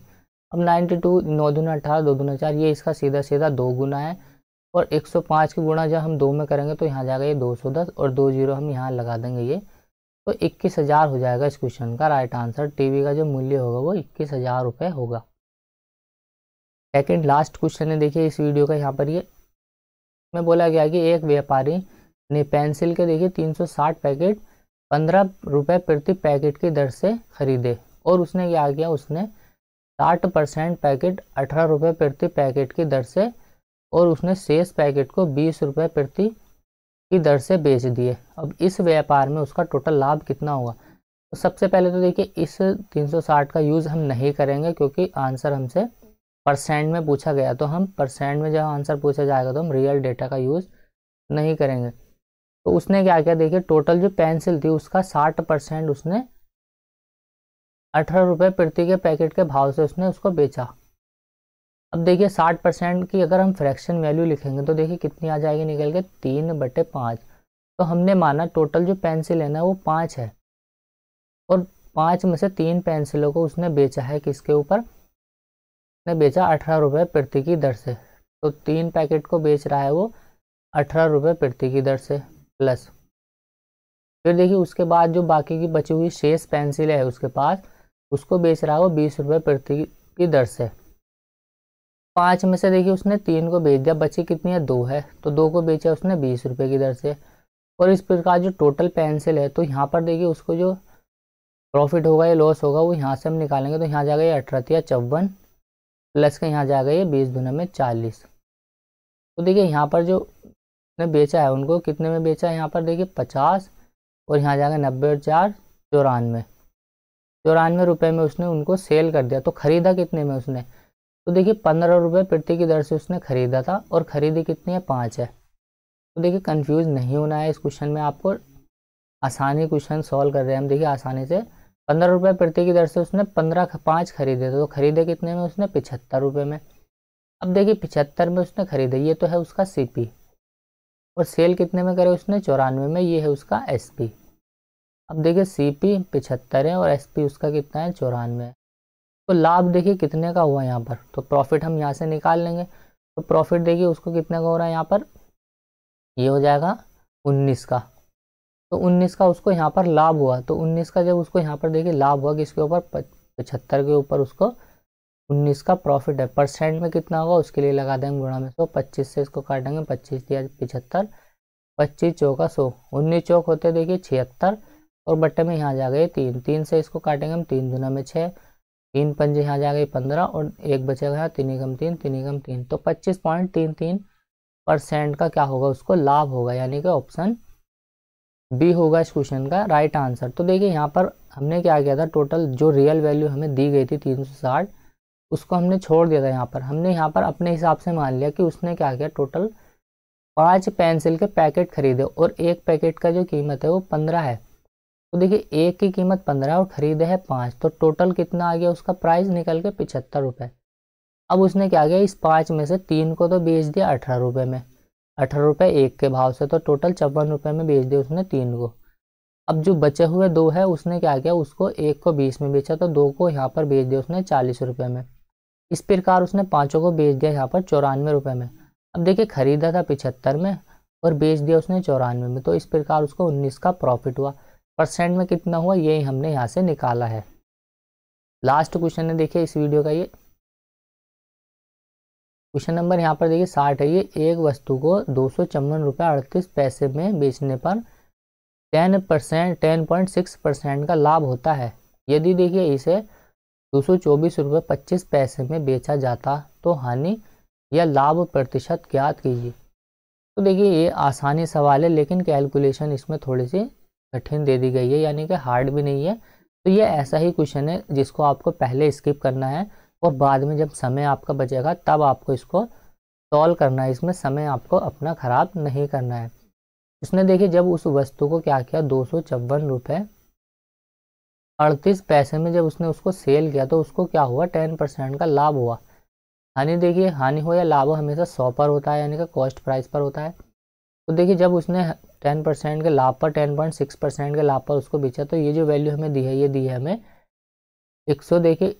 अब 92 टू नौ दुना अठारह दो दुना चार ये इसका सीधा सीधा दो गुना है और 105 की गुणा जब हम दो में करेंगे तो यहाँ जाएगा ये 210 और दो जीरो हम यहाँ लगा देंगे ये तो इक्कीस हज़ार हो जाएगा इस क्वेश्चन का राइट आंसर टीवी का जो मूल्य होगा वो इक्कीस हज़ार रुपये होगा सेकेंड लास्ट क्वेश्चन है देखिए इस वीडियो का यहाँ पर ये में बोला गया कि एक व्यापारी ने पेंसिल के देखिए तीन पैकेट पंद्रह रुपये प्रति पैकेट की दर से खरीदे और उसने क्या किया उसने साठ परसेंट पैकेट अठारह रुपये प्रति पैकेट की दर से और उसने शेष पैकेट को बीस रुपये प्रति की दर से बेच दिए अब इस व्यापार में उसका टोटल लाभ कितना होगा तो सबसे पहले तो देखिए इस 360 का यूज़ हम नहीं करेंगे क्योंकि आंसर हमसे परसेंट में पूछा गया तो हम परसेंट में जब आंसर पूछा जाएगा तो हम रियल डेटा का यूज़ नहीं करेंगे तो उसने क्या किया देखिए टोटल जो पेंसिल थी उसका साठ परसेंट उसने अठारह रुपये प्रति के पैकेट के भाव से उसने उसको बेचा अब देखिए साठ परसेंट की अगर हम फ्रैक्शन वैल्यू लिखेंगे तो देखिए कितनी आ जाएगी निकल के तीन बटे पाँच तो हमने माना टोटल जो पेंसिल है ना वो पाँच है और पाँच में से तीन पेंसिलों को उसने बेचा है किसके ऊपर ने बेचा अठारह रुपये प्रति की दर से तो तीन पैकेट को बेच रहा है वो अठारह रुपये प्रति की दर से प्लस फिर देखिए उसके बाद जो बाकी की बची हुई शेष पेंसिल है उसके पास उसको बेच रहा है वो बीस रुपये प्रति की दर से पाँच में से देखिए उसने तीन को बेच दिया बची कितनी है दो है तो दो को बेचा उसने बीस रुपये की दर से और इस प्रकार जो टोटल पेंसिल है तो यहाँ पर देखिए उसको जो प्रॉफिट होगा या लॉस होगा वो यहाँ से हम निकालेंगे तो यहाँ जा गए अठारह या चौवन प्लस का यहाँ जा ये बीस दुना में चालीस तो देखिए यहाँ पर जो ने बेचा है उनको कितने में बेचा है यहाँ पर देखिए पचास और यहाँ जाएगा नब्बे और चार चौरानवे चौरानवे रुपये में उसने उनको सेल कर दिया तो खरीदा कितने में उसने तो देखिए पंद्रह रुपये प्रति की दर से उसने खरीदा था और खरीदी कितनी है पाँच है तो देखिए कंफ्यूज नहीं होना है इस क्वेश्चन में आपको आसानी क्वेश्चन सॉल्व कर रहे हैं हम देखिए आसानी से पंद्रह रुपये प्रति की दर से उसने पंद्रह पाँच खरीदे थे तो खरीदे कितने में उसने पिछहत्तर रुपये में अब देखिए पिछहत्तर में उसने खरीदे ये तो है उसका सीपी और सेल कितने में करे उसने चौरानवे में ये है उसका एसपी अब देखिए सी पी पिछहत्तर है और एस पी उसका कितना है चौरानवे है तो लाभ देखिए कितने का हुआ यहाँ पर तो प्रॉफिट हम यहाँ से निकाल लेंगे तो प्रॉफिट देखिए उसको कितने का हो रहा है यहाँ पर ये हो जाएगा उन्नीस का तो उन्नीस का उसको यहाँ पर लाभ हुआ तो उन्नीस का जब उसको यहाँ पर देखिए लाभ हुआ किसके ऊपर पचहत्तर के ऊपर उसको उन्नीस का प्रॉफिट है परसेंट में कितना होगा उसके लिए लगा देंगे गुणा में सौ पच्चीस से इसको काटेंगे पच्चीस दिया पिछहत्तर पच्चीस चौका सौ उन्नीस चौक होते देखिए छिहत्तर और बट्टे में यहाँ जा गए तीन तीन से इसको काटेंगे हम तीन दुना में छः तीन पंजे यहाँ जा गए पंद्रह और एक बचेगा यहाँ तीन एकम तीन तीन एकम तीन तो पच्चीस पॉइंट तीन तीन परसेंट का क्या होगा उसको लाभ होगा यानी कि ऑप्शन बी होगा इस क्वेश्चन का राइट आंसर तो देखिए यहाँ पर हमने क्या किया था टोटल जो रियल वैल्यू हमें दी गई थी तीन सौ साठ उसको हमने छोड़ दिया था यहाँ पर हमने यहाँ पर अपने हिसाब से मान लिया कि उसने क्या किया टोटल पाँच पेंसिल के पैकेट खरीदे और एक पैकेट का जो कीमत है वो पंद्रह है तो देखिए एक की कीमत पंद्रह और ख़रीदे है पाँच तो टोटल कितना आ गया उसका प्राइस निकल के पिछहत्तर रुपये अब उसने क्या किया इस पाँच में से तीन को तो बेच दिया अठारह रुपये में अठारह रुपये एक के भाव से तो टोटल चौवन रुपये में बेच दिया उसने तीन को अब जो बचे हुए दो है उसने क्या किया उसको एक को बीस में बेचा तो दो को यहाँ पर बेच दिया उसने चालीस रुपये में इस प्रकार उसने पाँचों को बेच दिया यहाँ पर चौरानवे रुपये में अब देखिए ख़रीदा था पिछहत्तर में और बेच दिया उसने चौरानवे में तो इस प्रकार उसको उन्नीस का प्रॉफिट हुआ परसेंट में कितना हुआ ये हमने यहाँ से निकाला है लास्ट क्वेश्चन है देखिए इस वीडियो का ये क्वेश्चन नंबर यहाँ पर देखिए साठ है ये एक वस्तु को दो सौ चौवन रुपये अड़तीस पैसे में बेचने पर ten percent ten point six percent का लाभ होता है यदि देखिए इसे दो सौ चौबीस रुपये पच्चीस पैसे में बेचा जाता तो हानि या लाभ प्रतिशत ज्ञात कीजिए तो देखिए ये आसानी सवाल है लेकिन कैलकुलेशन इसमें थोड़ी सी कठिन दे दी गई है यानी कि हार्ड भी नहीं है तो ये ऐसा ही क्वेश्चन है जिसको आपको पहले स्किप करना है और बाद में जब समय आपका बचेगा तब आपको इसको सॉल्व करना है इसमें समय आपको अपना ख़राब नहीं करना है उसने देखिए जब उस वस्तु को क्या किया दो सौ चौवन रुपये अड़तीस पैसे में जब उसने उसको सेल किया तो उसको क्या हुआ टेन परसेंट का लाभ हुआ हानि देखिए हानि हो या लाभ हो हमेशा सौ पर होता है यानी कि कॉस्ट प्राइस पर होता है तो देखिए जब उसने टेन परसेंट के लाभ पर टेन पॉइंट सिक्स परसेंट के लाभ पर उसको बेचा तो ये जो वैल्यू हमें दी है ये दी है हमें एक सौ देखिए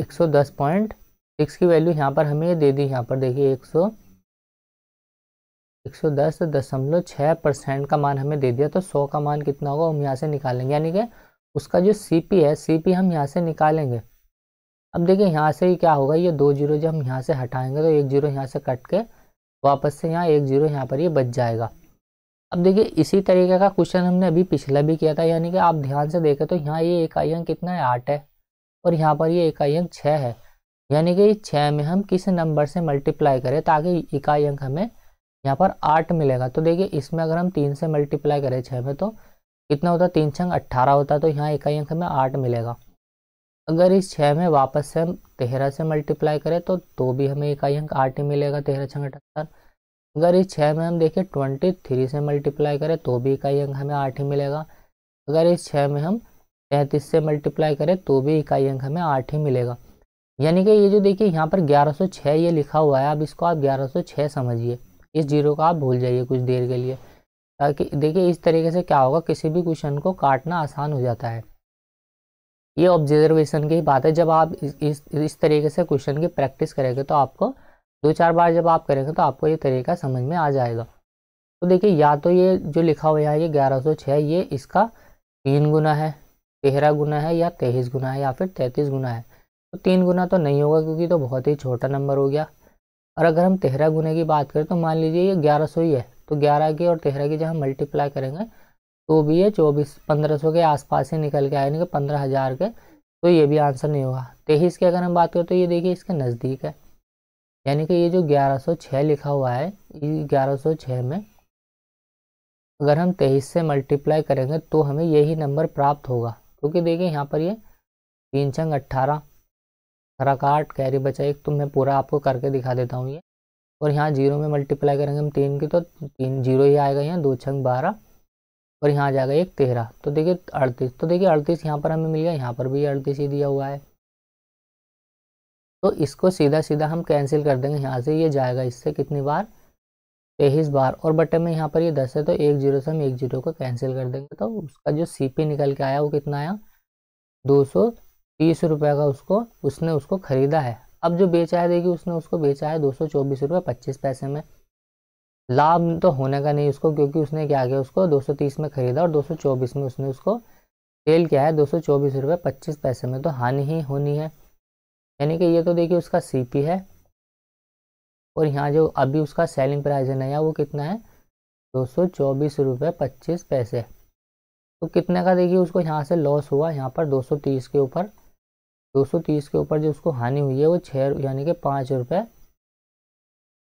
एक सौ दस पॉइंट सिक्स की वैल्यू यहाँ पर हमें ये दे दी यहाँ पर देखिए एक सौ एक सौ दस दशमलव छः परसेंट का मान हमें दे दिया तो सौ का मान कितना होगा हम यहाँ से निकालेंगे यानी कि उसका जो सीपी है सीपी हम यहाँ से निकालेंगे अब देखिए यहाँ से ही क्या होगा ये दो जीरो जब हम यहाँ से हटाएंगे तो एक जीरो यहाँ से कट के वापस से यहाँ एक जीरो यहाँ पर ये यह बच जाएगा अब देखिए इसी तरीके का क्वेश्चन हमने अभी पिछला भी किया था यानी कि आप ध्यान से देखें तो यहाँ ये इकाई अंक कितना है आठ है और यहाँ पर ये इकाई अंक छः है यानी कि छः में हम किस नंबर से मल्टीप्लाई करें ताकि इकाई अंक हमें यहाँ पर आठ मिलेगा तो देखिए इसमें अगर हम तीन से मल्टीप्लाई करें छः में तो कितना होता है तीन छंग अट्ठारह होता है तो यहाँ इकाई अंक हमें आठ मिलेगा अगर इस छः में वापस से हम तेरह से मल्टीप्लाई करें तो तो भी हमें इकाई अंक आठ ही मिलेगा तेरह छः अठहत्तर अगर इस छः में हम देखें ट्वेंटी थ्री से मल्टीप्लाई करें तो भी इकाई अंक हमें आठ ही मिलेगा अगर इस छः में हम तैंतीस से मल्टीप्लाई करें तो भी इकाई अंक हमें आठ ही मिलेगा यानी कि ये जो देखिए यहाँ पर छः ये लिखा हुआ है अब इसको आप छः समझिए इस जीरो को आप भूल जाइए कुछ देर के लिए ताकि देखिए इस तरीके से क्या होगा किसी भी क्वेश्चन को काटना आसान हो जाता है ये ऑब्जर्वेशन की बात है जब आप इस इस तरीके से क्वेश्चन की प्रैक्टिस करेंगे तो आपको दो चार बार जब आप करेंगे तो आपको ये तरीका समझ में आ जाएगा तो देखिए या तो ये जो लिखा हुआ है ये 1106 ये इसका तीन गुना है तेरह गुना है या तेईस गुना है या फिर तैंतीस गुना है तो तीन गुना तो नहीं होगा क्योंकि तो बहुत ही छोटा नंबर हो गया और अगर हम तेरह गुना की बात करें तो मान लीजिए ये ग्यारह सौ ही है तो ग्यारह की और तेरह की जहाँ हम मल्टीप्लाई करेंगे तो भी ये चौबीस पंद्रह सौ के आसपास ही निकल के आए यानी कि पंद्रह हज़ार के तो ये भी आंसर नहीं होगा तेईस की अगर हम बात करें तो ये देखिए इसके नज़दीक है यानी कि ये जो ग्यारह सौ छः लिखा हुआ है ग्यारह सौ छः में अगर हम तेईस से मल्टीप्लाई करेंगे तो हमें यही नंबर प्राप्त होगा क्योंकि देखिए यहाँ पर ये तीन छंग अट्ठारह अठारह आठ कैरी बचा एक तो मैं पूरा आपको करके दिखा देता हूँ ये और यहाँ जीरो में मल्टीप्लाई करेंगे हम तीन की तो तीन जीरो ही आएगा यहाँ दो छंग बारह और यहाँ आ जाएगा एक तेरह तो देखिए अड़तीस तो देखिए अड़तीस यहाँ पर हमें मिल गया यहाँ पर भी अड़तीस ही दिया हुआ है तो इसको सीधा सीधा हम कैंसिल कर देंगे यहाँ से ये जाएगा इससे कितनी बार तेईस बार और बटे में यहाँ पर ये दस है तो एक जीरो से हम एक जीरो को कैंसिल कर देंगे तो उसका जो सी पी निकल के आया वो कितना आया दो सौ तीस रुपये का उसको उसने उसको ख़रीदा है अब जो बेचा है देखिए उसने उसको बेचा है दो सौ चौबीस रुपये पच्चीस पैसे में लाभ तो होने का नहीं उसको क्योंकि उसने क्या किया उसको 230 में खरीदा और 224 में उसने उसको सेल किया है दो सौ चौबीस पैसे में तो हानि ही होनी है यानी कि ये तो देखिए उसका सी है और यहाँ जो अभी उसका सेलिंग प्राइस है नया वो कितना है दो सौ पैसे तो कितने का देखिए उसको यहाँ से लॉस हुआ यहाँ पर 230 के ऊपर 230 के ऊपर जो उसको हानि हुई है वो छः यानी कि पाँच रुपये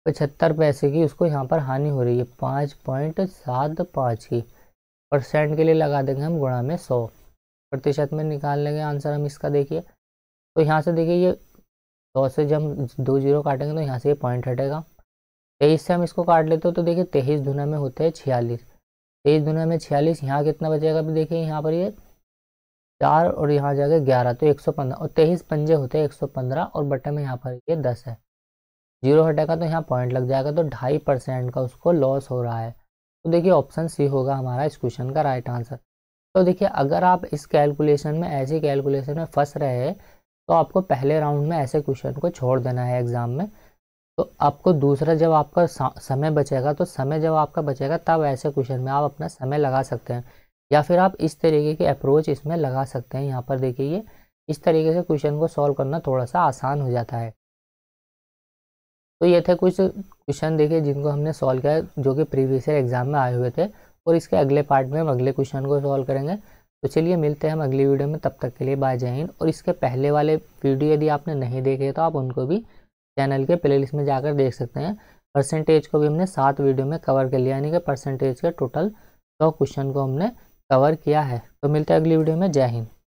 पचहत्तर पैसे की उसको यहाँ पर हानि हो रही है पाँच पॉइंट सात पाँच की परसेंट के लिए लगा देंगे हम गुणा में सौ प्रतिशत में निकाल लेंगे आंसर हम इसका देखिए तो यहाँ से देखिए ये सौ से जब दो जीरो काटेंगे तो यहाँ से ये पॉइंट हटेगा तेईस से हम इसको काट लेते हो तो देखिए तेईस धुना में होते हैं छियालीस तेईस धुना में छियालीस यहाँ कितना बचेगा अभी देखिए यहाँ पर ये चार और यहाँ जाके ग्यारह तो एक सौ पंद्रह और तेईस पंजे होते हैं एक सौ पंद्रह और बटन में यहाँ पर ये दस है जीरो हटेगा तो यहाँ पॉइंट लग जाएगा तो ढाई परसेंट का उसको लॉस हो रहा है तो देखिए ऑप्शन सी होगा हमारा इस क्वेश्चन का राइट आंसर तो देखिए अगर आप इस कैलकुलेशन में ऐसे कैलकुलेशन में फंस रहे हैं तो आपको पहले राउंड में ऐसे क्वेश्चन को छोड़ देना है एग्ज़ाम में तो आपको दूसरा जब आपका समय बचेगा तो समय जब आपका बचेगा तब ऐसे क्वेश्चन में आप अपना समय लगा सकते हैं या फिर आप इस तरीके की अप्रोच इसमें लगा सकते हैं यहाँ पर देखिए इस तरीके से क्वेश्चन को सॉल्व करना थोड़ा सा आसान हो जाता है तो ये थे कुछ क्वेश्चन देखिए जिनको हमने सॉल्व किया जो कि प्रीवियस ईयर एग्जाम में आए हुए थे और इसके अगले पार्ट में हम अगले क्वेश्चन को सॉल्व करेंगे तो चलिए मिलते हैं हम अगली वीडियो में तब तक के लिए बाय जय हिंद और इसके पहले वाले वीडियो यदि आपने नहीं देखे तो आप उनको भी चैनल के प्ले में जाकर देख सकते हैं परसेंटेज को भी हमने सात वीडियो में कवर कर लिया यानी कि परसेंटेज के टोटल सौ क्वेश्चन को हमने कवर किया है तो मिलते हैं अगली वीडियो में जय हिंद